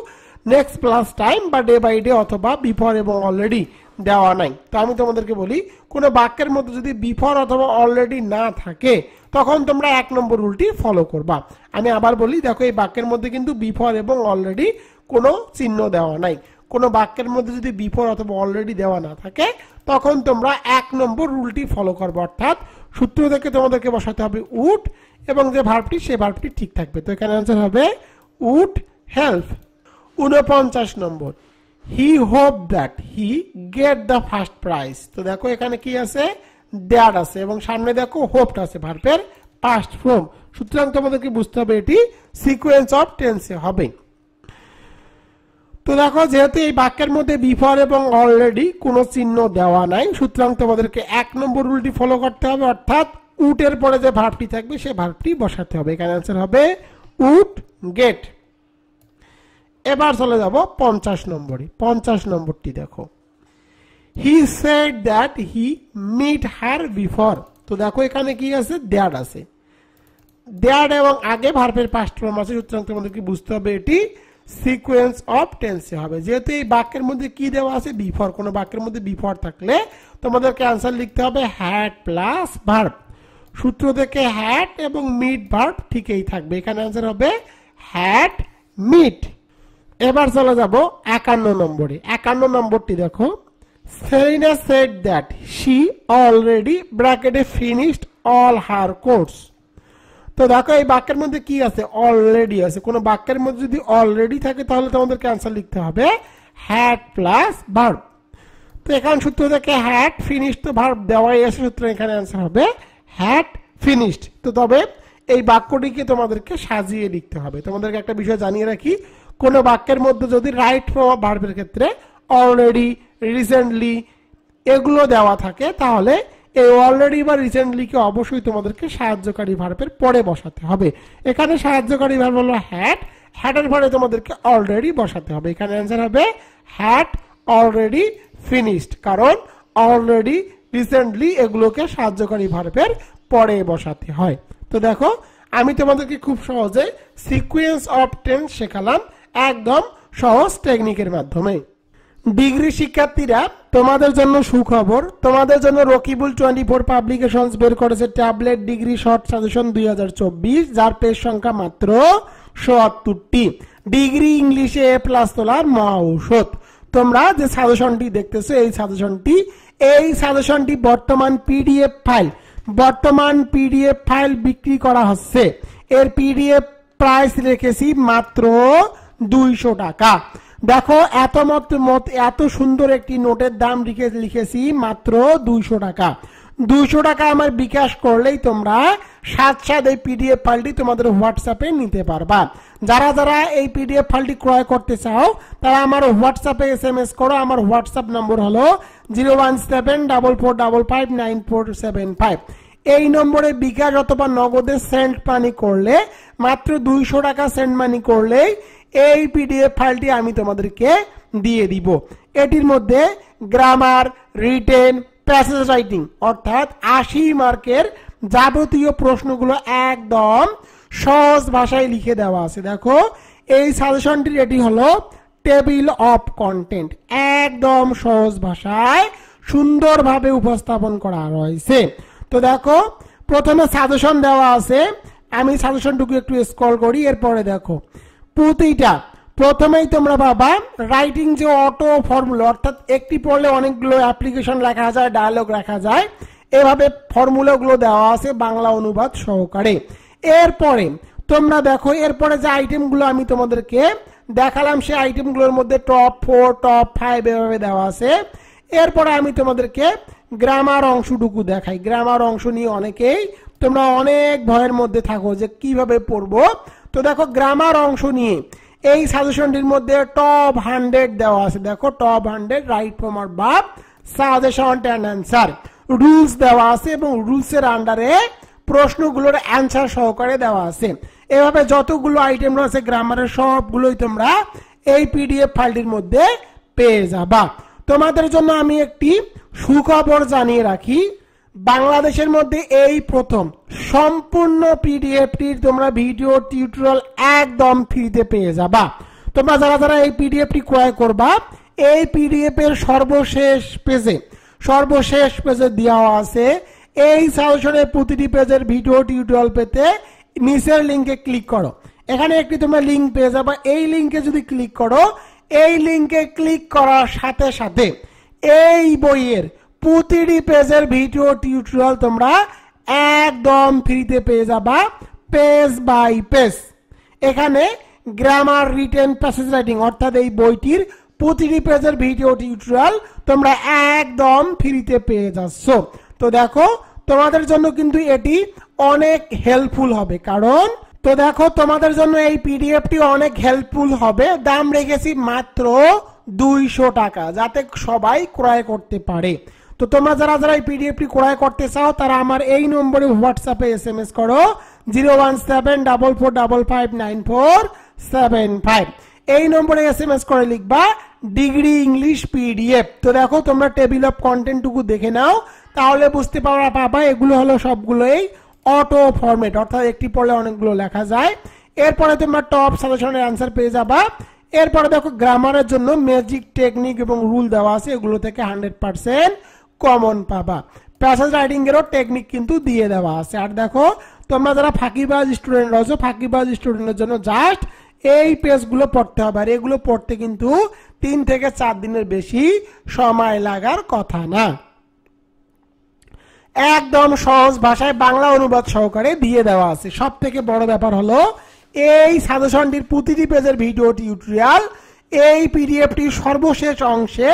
নেক্সট প্লাস টাইম বা ডে বাই ডে অথবা বিফোর এবং অলরেডি দেওয়া নাই তো আমি তোমাদেরকে বলি কোনো বাক্যের মধ্যে যদি বিফর অথবা অলরেডি না থাকে তখন তোমরা এক নম্বর রুলটি ফলো করবা আমি আবার বলি দেখো এই বাক্যের মধ্যে কিন্তু বিফর এবং অলরেডি কোনো চিহ্ন দেওয়া নাই কোনো বাক্যের মধ্যে যদি বিফর অথবা অলরেডি দেওয়া না থাকে তখন তোমরা এক নম্বর রুলটি ফলো করবো অর্থাৎ সূত্র থেকে তোমাদেরকে বসাতে হবে উট এবং যে ভার্বটি সে ভার্বটি ঠিক থাকবে তো এখানে আনসার হবে উট হেল্প উনপঞ্চাশ নম্বর he hope that he get the first prize তো দেখো এখানে কি আছে দ্যাট আছে এবং সামনে দেখো হোপটা আছে ভার্পের পাস্ট ফ্রম সুতরাং তোমাদেরকে বুঝতে হবে এটি সিকোয়েন্স অফ টেন্সে হবে তো দেখো যেহেতু এই বাক্যের মধ্যে বিফর এবং অলরেডি কোনো চিহ্ন দেওয়া নাই সুতরাং তোমাদেরকে এক নম্বর রুলটি ফলো করতে হবে অর্থাৎ উটের পরে যে ভার্বটি থাকবে সে ভার্বটি বসাতে হবে এখানে আনসার হবে উট গেট এবার চলে যাব পঞ্চাশ নম্বরে পঞ্চাশ নম্বরটি দেখো he said that he meet her before তো দেখো এখানে কি আছে দ্যাট আছে দ্যাট এবং আগে ভার্বের পাস্ট ফর্ম আছে সুতরাং তোমাদেরকে বুঝতে হবে এটি সিকোয়েন্স অফ টেন্সে হবে যেহেতু এই বাক্যের মধ্যে কি দেওয়া আছে বিফর কোনো বাক্যের মধ্যে বিফর থাকলে তোমাদেরকে অ্যান্সার লিখতে হবে হ্যাট প্লাস ভার্ব সূত্র থেকে হ্যাট এবং মিট ভার্ব ঠিকই থাকবে এখানে অ্যান্সার হবে হ্যাট মিট এবার চলে যাব একান্ন নম্বরে একান্ন নম্বরটি দেখো Selina said that she already ব্র্যাকেটে ফিনিশড অল হার কোর্স তো দেখো এই বাক্যের মধ্যে কি আছে অলরেডি আছে কোনো বাক্যের মধ্যে যদি অলরেডি থাকে তাহলে তোমাদেরকে অ্যান্সার লিখতে হবে হ্যাট প্লাস ভার্ব তো এখানে সূত্র থেকে হ্যাট ফিনিশড তো ভার্ব দেওয়াই আছে সূত্র এখানে অ্যান্সার হবে হ্যাট ফিনিশড তো তবে এই বাক্যটিকে তোমাদেরকে সাজিয়ে লিখতে হবে তোমাদেরকে একটা বিষয় জানিয়ে রাখি কোনো বাক্যের মধ্যে যদি রাইট ফর্ম অফ ভার্বের ক্ষেত্রে অলরেডি রিসেন্টলি এগুলো দেওয়া থাকে তাহলে এই অলরেডি বা রিসেন্টলিকে অবশ্যই তোমাদেরকে সাহায্যকারী ভার্বের পরে বসাতে হবে এখানে সাহায্যকারী ভার্ব হলো হ্যাট হ্যাটের পরে তোমাদেরকে অলরেডি বসাতে হবে এখানে অ্যান্সার হবে হ্যাট অলরেডি ফিনিশড কারণ অলরেডি রিসেন্টলি এগুলোকে সাহায্যকারী ভার্বের পরে বসাতে হয় তো দেখো আমি তোমাদেরকে খুব সহজে সিকুয়েন্স অফ টেন্স শেখালাম একদম সহজ টেকনিকের মাধ্যমে ডিগ্রি শিক্ষার্থীরা তোমাদের জন্য সুখবর তোমাদের জন্য রকিবুল টোয়েন্টি ফোর পাবলিকেশন বের করেছে ট্যাবলেট ডিগ্রি শর্ট সাজেশন দুই যার পেজ সংখ্যা মাত্র সত্তরটি ডিগ্রি ইংলিশে এ প্লাস তোলার মহা ঔষধ তোমরা যে সাজেশনটি দেখতেছো এই সাজেশনটি এই সাজেশনটি বর্তমান পিডিএফ ফাইল বর্তমান পিডিএফ ফাইল বিক্রি করা হচ্ছে এর পিডিএফ প্রাইস রেখেছি মাত্র দুইশো টাকা দেখো এত মত এত সুন্দর একটি নোটের দাম লিখে লিখেছি মাত্র দুইশো টাকা দুইশো টাকা আমার বিকাশ করলেই তোমরা সাত সাত এই পিডিএফ ফাইলটি তোমাদের হোয়াটসঅ্যাপে নিতে পারবা যারা যারা এই পিডিএফ ফাইলটি ক্রয় করতে চাও তারা আমার হোয়াটসঅ্যাপে এস এম এস করো আমার হোয়াটসঅ্যাপ নম্বর হলো zero one seven double four double five nine four seven five এই নম্বরে বিকাশ অথবা নগদে সেন্ট মানি করলে মাত্র দুইশো টাকা সেন্ট মানি করলেই এই পিডিএফ ফাইলটি আমি তোমাদেরকে দিয়ে দিব এটির মধ্যে গ্রামার রিটেন প্যাসেজ রাইটিং অর্থাৎ আশি মার্কের যাবতীয় প্রশ্নগুলো একদম সহজ ভাষায় লিখে দেওয়া আছে দেখো এই সাজেশনটির এটি হলো টেবিল অফ কন্টেন্ট একদম সহজ ভাষায় সুন্দরভাবে উপস্থাপন করা রয়েছে তো দেখো প্রথমে সাজেশন দেওয়া আছে আমি সাজেশনটুকু একটু স্ক্রল করি এরপরে দেখো প্রতিটা প্রথমেই তোমরা বাবা রাইটিং যে অটো ফর্মুলা অর্থাৎ একটি পড়লে অনেকগুলো অ্যাপ্লিকেশন লেখা যায় ডায়ালগ লেখা যায় এভাবে ফর্মুলাগুলো দেওয়া আছে বাংলা অনুবাদ সহকারে এরপরে তোমরা দেখো এরপরে যে আইটেমগুলো আমি তোমাদেরকে দেখালাম সেই আইটেমগুলোর মধ্যে টপ ফোর টপ ফাইভ এভাবে দেওয়া আছে এরপরে আমি তোমাদেরকে গ্রামার অংশটুকু দেখাই গ্রামার অংশ নিয়ে অনেকেই তোমরা অনেক ভয়ের মধ্যে থাকো যে কিভাবে পড়বো তো দেখো গ্রামার অংশ নিয়ে এই সাজেশনটির মধ্যে টপ হান্ড্রেড দেওয়া আছে দেখো টপ হান্ড্রেড রাইট আর বা সাজেশন অ্যান্ড অ্যান্সার রুলস দেওয়া আছে এবং রুলসের আন্ডারে প্রশ্নগুলোর অ্যান্সার সহকারে দেওয়া আছে এভাবে যতগুলো আইটেম রয়েছে গ্রামারের সবগুলোই তোমরা এই পিডিএফ ফাইলটির মধ্যে পেয়ে যাবা তোমাদের জন্য আমি একটি সুখবর জানিয়ে রাখি বাংলাদেশের মধ্যে এই প্রথম সম্পূর্ণ পিডিএফটির তোমরা ভিডিও টিউটোরিয়াল একদম ফ্রিতে পেয়ে যাবা তোমরা যারা যারা এই পিডিএফটি ক্রয় করবা এই পিডিএফ এর সর্বশেষ পেজে সর্বশেষ পেজে দেওয়া আছে এই সাজেশনের প্রতিটি পেজের ভিডিও টিউটোরিয়াল পেতে নিচের লিঙ্কে ক্লিক করো এখানে একটি তোমরা লিঙ্ক পেয়ে যাবা এই লিঙ্কে যদি ক্লিক করো এই লিঙ্কে ক্লিক করার সাথে সাথে এই বইয়ের প্রতিটি পেজের ভিডিও টিউটোরিয়াল তোমরা একদম ফ্রিতে পেয়ে যাবা পেজ বাই পেজ এখানে গ্রামার রিটেন প্যাসেজ রাইটিং অর্থাৎ এই বইটির প্রতিটি পেজের ভিডিও টিউটোরিয়াল তোমরা একদম ফ্রিতে পেয়ে যাচ্ছ তো দেখো তোমাদের জন্য কিন্তু এটি অনেক হেল্পফুল হবে কারণ তো দেখো তোমাদের জন্য এই পিডিএফটি অনেক হেল্পফুল হবে দাম রেখেছি মাত্র দুইশো টাকা যাতে সবাই ক্রয় করতে পারে তো তোমরা যারা যারা এই পিডিএফটি ক্রয় করতে চাও তারা আমার এই নম্বরে হোয়াটসঅ্যাপে এস এম এস করো zero one seven double four double five nine four seven five এই নম্বরে এস এম এস করে লিখবা ডিগ্রি ইংলিশ পিডিএফ তো দেখো তোমরা টেবিল অফ কন্টেন্টটুকু দেখে নাও তাহলে বুঝতে পারা পাবা এগুলো হলো সবগুলোই অটো ফরম্যাট অর্থাৎ একটি পড়লে অনেকগুলো লেখা যায় এরপরে তোমরা টপ সাজেশনের অ্যান্সার পেয়ে যাবা এরপরে দেখো গ্রামারের জন্য ম্যাজিক টেকনিক এবং রুল দেওয়া আছে এগুলো থেকে হান্ড্রেড পার্সেন্ট কমন পাবা প্যাসেজ রাইটিং এরও টেকনিক কিন্তু দিয়ে দেওয়া আছে আর দেখো তোমরা যারা ফাঁকিবাজ স্টুডেন্ট রয়েছো ফাঁকিবাজ স্টুডেন্টের জন্য জাস্ট এই পেজগুলো পড়তে হবে আর এগুলো পড়তে কিন্তু তিন থেকে চার দিনের বেশি সময় লাগার কথা না একদম সহজ ভাষায় বাংলা অনুবাদ সহকারে দিয়ে দেওয়া আছে সব থেকে বড় ব্যাপার হলো এই সাজেশনটির প্রতিটি পেজের ভিডিও টিউটোরিয়াল এই পিডিএফটির সর্বশেষ অংশে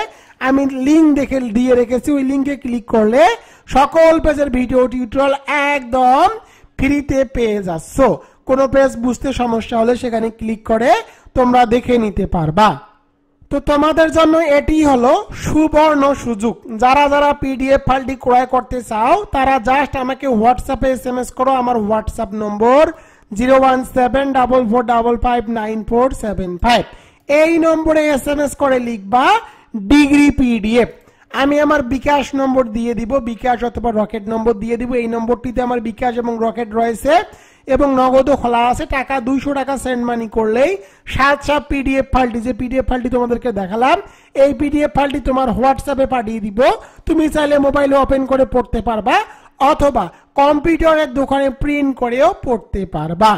আমি লিঙ্ক দেখে দিয়ে রেখেছি ওই লিঙ্কে ক্লিক করলে সকল পেজের ভিডিও টিউটোরিয়াল একদম ফ্রিতে পেয়ে যাচ্ছ কোনো পেজ বুঝতে সমস্যা হলে সেখানে ক্লিক করে তোমরা দেখে নিতে পারবা তো তোমাদের জন্য এটি হলো সুবর্ণ সুযোগ যারা যারা পিডিএফ ফাইলটি ক্রয় করতে চাও তারা জাস্ট আমাকে হোয়াটসঅ্যাপে এস এম এস করো আমার হোয়াটসঅ্যাপ নম্বর zero one seven double four double five nine four seven five এই নম্বরে এস এম এস করে লিখবা ডিগ্রি পিডিএফ আমি আমার বিকাশ নম্বর দিয়ে দিব বিকাশ অথবা রকেট নম্বর দিয়ে দিব এই নম্বরটিতে আমার বিকাশ এবং রকেট রয়েছে এবং নগদও খোলা আছে টাকা দুইশো টাকা সেন্ড মানি করলেই সাত সাত পিডিএফ ফাইলটি যে পিডিএফ ফাইলটি তোমাদেরকে দেখালাম এই পিডিএফ ফাইলটি তোমার হোয়াটসঅ্যাপে পাঠিয়ে দিব তুমি চাইলে মোবাইলে ওপেন করে পড়তে পারবা অথবা কম্পিউটারের দোকানে প্রিন্ট করেও পড়তে পারবা